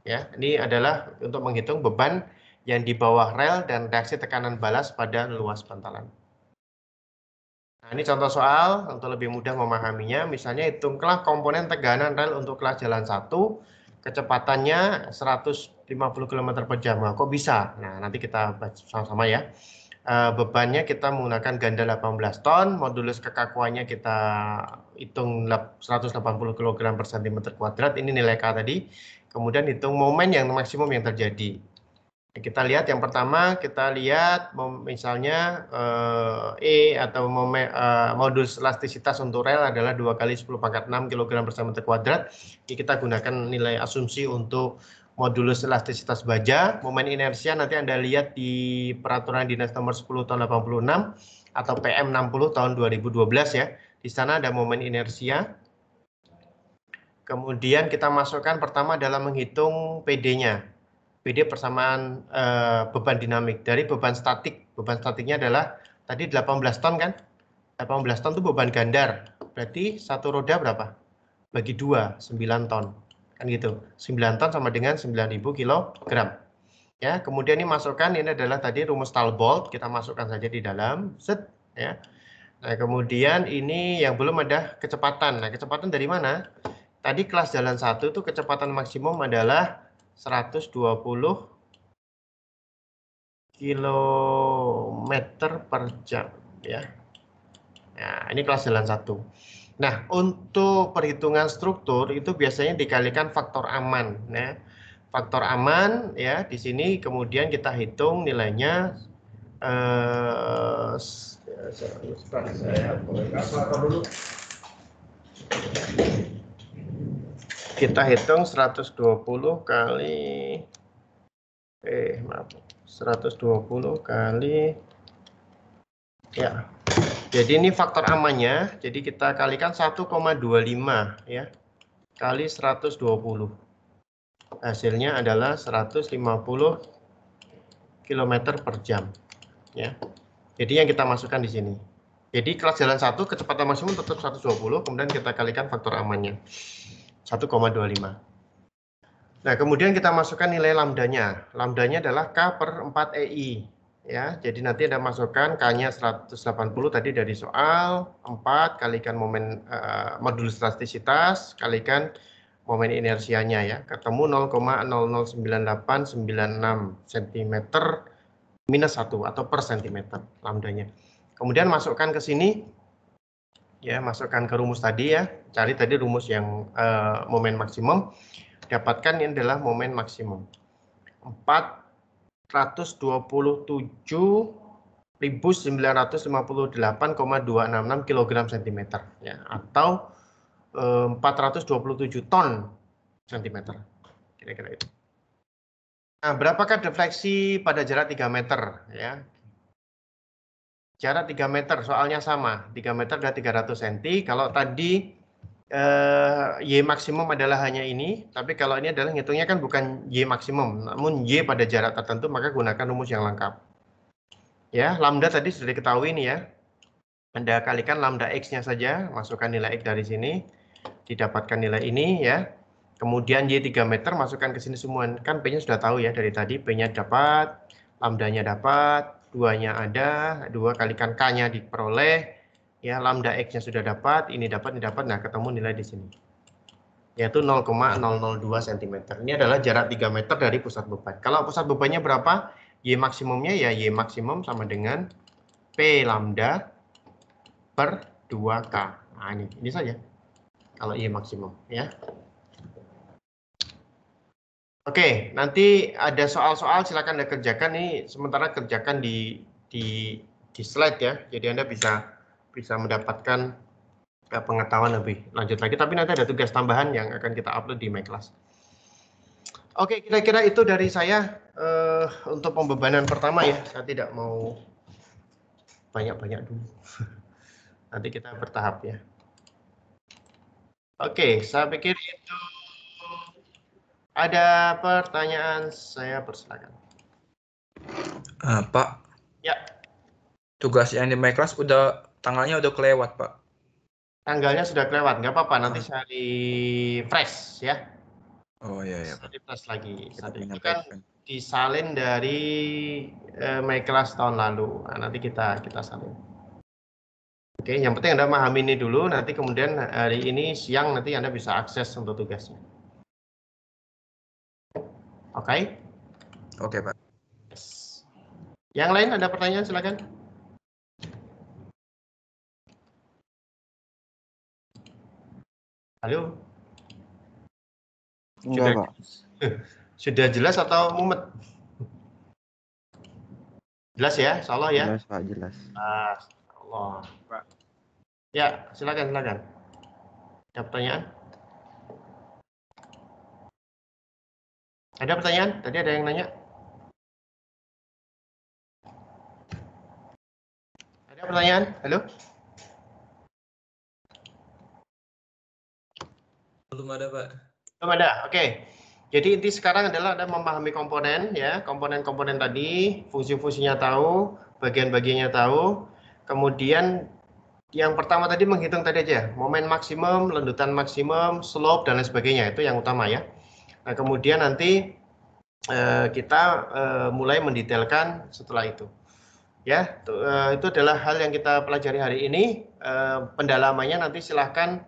Ya, ini adalah untuk menghitung beban yang di bawah rel dan reaksi tekanan balas pada luas bantalan. Nah, ini contoh soal untuk lebih mudah memahaminya. Misalnya hitunglah komponen tegangan rel untuk kelas jalan satu, kecepatannya 150 km per jam. Nah, kok bisa? Nah, nanti kita baca sama-sama ya. Eh, bebannya kita menggunakan ganda 18 ton, modulus kekakuannya kita hitung 180 kg per cm kuadrat, ini nilai K tadi. Kemudian hitung momen yang maksimum yang terjadi. Kita lihat yang pertama, kita lihat misalnya eh, E atau eh, modus elastisitas untuk rel adalah 2 kali 10 pangkat 6 kg per meter kuadrat. Kita gunakan nilai asumsi untuk modulus elastisitas baja. Momen inersia nanti Anda lihat di peraturan dinas nomor 10 tahun 86 atau PM 60 tahun 2012 ya. Di sana ada momen inersia. Kemudian kita masukkan pertama dalam menghitung PD-nya PD persamaan uh, beban dinamik. Dari beban statik, beban statiknya adalah tadi 18 ton kan? 18 ton itu beban gandar. Berarti satu roda berapa? Bagi dua, 9 ton. Kan gitu. 9 ton sama dengan 9.000 kilogram. Ya, kemudian ini masukkan ini adalah tadi rumus Talbot kita masukkan saja di dalam. Set, ya. Nah, kemudian ini yang belum ada kecepatan. Nah, kecepatan dari mana? Tadi kelas jalan satu itu kecepatan maksimum adalah 120 km per jam ya. Nah, ini kelas jalan satu. Nah, untuk perhitungan struktur itu biasanya dikalikan faktor aman. ya. faktor aman ya di sini kemudian kita hitung nilainya eh, ya, kita hitung 120 kali eh maaf 120 kali ya jadi ini faktor amannya jadi kita kalikan 1,25 ya kali 120 hasilnya adalah 150 km per jam ya jadi yang kita masukkan di sini jadi kelas jalan satu kecepatan maksimum tetap 120 kemudian kita kalikan faktor amannya 1,25. Nah, kemudian kita masukkan nilai lambdanya. Lambdanya adalah K per 4 EI. Ya, jadi nanti Anda masukkan K-nya 180 tadi dari soal, 4 kalikan momen uh, eh, modulus elastisitas, kalikan momen inersianya ya. Ketemu 0,009896 cm minus 1 atau per cm lambdanya. Kemudian masukkan ke sini ya masukkan ke rumus tadi ya cari tadi rumus yang uh, momen maksimum dapatkan ini adalah momen maksimum 427.958,266 kg cm ya atau eh, uh, 427 ton cm kira-kira itu Nah, berapakah defleksi pada jarak 3 meter ya jarak 3 meter soalnya sama 3 meter dan 300 cm kalau tadi eh, Y maksimum adalah hanya ini tapi kalau ini adalah ngitungnya kan bukan Y maksimum namun Y pada jarak tertentu maka gunakan rumus yang lengkap ya lambda tadi sudah diketahui nih ya Anda kalikan lambda X nya saja masukkan nilai X dari sini didapatkan nilai ini ya kemudian Y 3 meter masukkan ke sini semua kan P nya sudah tahu ya dari tadi P nya dapat lambdanya dapat duanya ada, dua kalikan K-nya diperoleh, ya lambda X-nya sudah dapat, ini dapat, ini dapat, nah ketemu nilai di sini. Yaitu 0,002 cm. Ini adalah jarak 3 meter dari pusat beban. Kalau pusat bebannya berapa? Y maksimumnya ya Y maksimum sama dengan P lambda per 2K. Nah ini, ini saja. Kalau Y maksimum ya. Oke, nanti ada soal-soal silakan Anda kerjakan ini sementara kerjakan di di di slide ya. Jadi Anda bisa bisa mendapatkan eh, pengetahuan lebih lanjut lagi tapi nanti ada tugas tambahan yang akan kita upload di MyClass. Oke, kira-kira itu dari saya uh, untuk pembebanan pertama ya. Saya tidak mau banyak-banyak dulu. *laughs* Nanti kita bertahap ya. Oke, saya pikir itu ada pertanyaan saya persilakan. Uh, Pak. Ya. Tugas yang di my class udah tanggalnya udah kelewat Pak. Tanggalnya sudah kelewat, nggak apa-apa. Ah. Nanti saya di fresh ya. Oh iya iya. Saya di fresh lagi. Kita itu kan disalin dari uh, my class tahun lalu. Nah, nanti kita kita salin. Oke, yang penting Anda memahami ini dulu, nanti kemudian hari ini siang nanti Anda bisa akses untuk tugasnya. Oke. Okay? Oke, okay, Pak. Yes. Yang lain ada pertanyaan silakan. Halo. Enggak, Pak. *laughs* Sudah jelas atau mumet? Jelas ya, insyaallah Allah ya. Jelas Pak, jelas. Ah, Allah. Ya, silakan silakan. Ada pertanyaan? Ada pertanyaan? Tadi ada yang nanya? Ada pertanyaan? Halo? Belum ada, Pak. Belum ada, oke. Okay. Jadi inti sekarang adalah ada memahami komponen, ya, komponen-komponen tadi, fungsi-fungsinya tahu, bagian-bagiannya tahu, kemudian yang pertama tadi menghitung tadi aja, momen maksimum, lendutan maksimum, slope, dan lain sebagainya, itu yang utama ya. Nah, kemudian nanti eh, kita eh, mulai mendetailkan setelah itu. Ya, itu, eh, itu adalah hal yang kita pelajari hari ini. Eh, pendalamannya nanti silahkan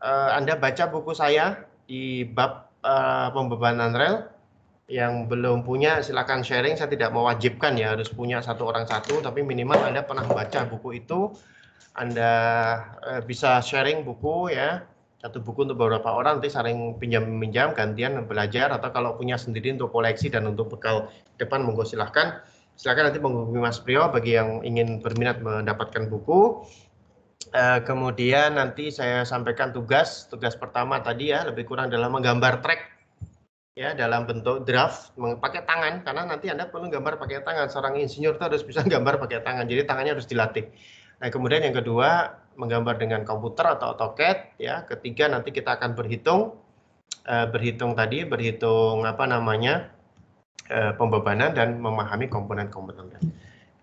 eh, Anda baca buku saya di bab eh, pembebanan rel. Yang belum punya silahkan sharing, saya tidak mewajibkan ya harus punya satu orang satu, tapi minimal Anda pernah baca buku itu, Anda eh, bisa sharing buku ya satu buku untuk beberapa orang nanti saling pinjam-pinjam gantian belajar atau kalau punya sendiri untuk koleksi dan untuk bekal depan monggo silahkan silahkan nanti menghubungi Mas Prio bagi yang ingin berminat mendapatkan buku e, kemudian nanti saya sampaikan tugas tugas pertama tadi ya lebih kurang dalam menggambar track ya dalam bentuk draft pakai tangan karena nanti anda perlu gambar pakai tangan seorang insinyur itu harus bisa *laughs* gambar pakai tangan jadi tangannya harus dilatih Nah, kemudian yang kedua, menggambar dengan komputer atau AutoCAD ya. Ketiga, nanti kita akan berhitung eh, berhitung tadi, berhitung apa namanya? Uh, pembebanan dan memahami komponen-komponen.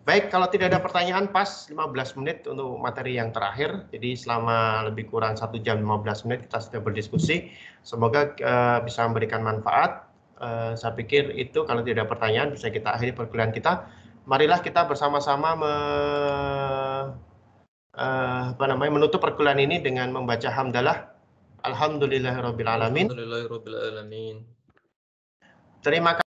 Baik, kalau tidak ada pertanyaan pas 15 menit untuk materi yang terakhir. Jadi selama lebih kurang 1 jam 15 menit kita sudah berdiskusi. Semoga uh, bisa memberikan manfaat. Uh, saya pikir itu kalau tidak ada pertanyaan bisa kita akhiri perkuliahan kita. Marilah kita bersama-sama me uh, apa namanya menutup perkuliahan ini dengan membaca hamdalah alhamdulillahirabbil alamin. Alhamdulillahirabbil alamin. Terima kasih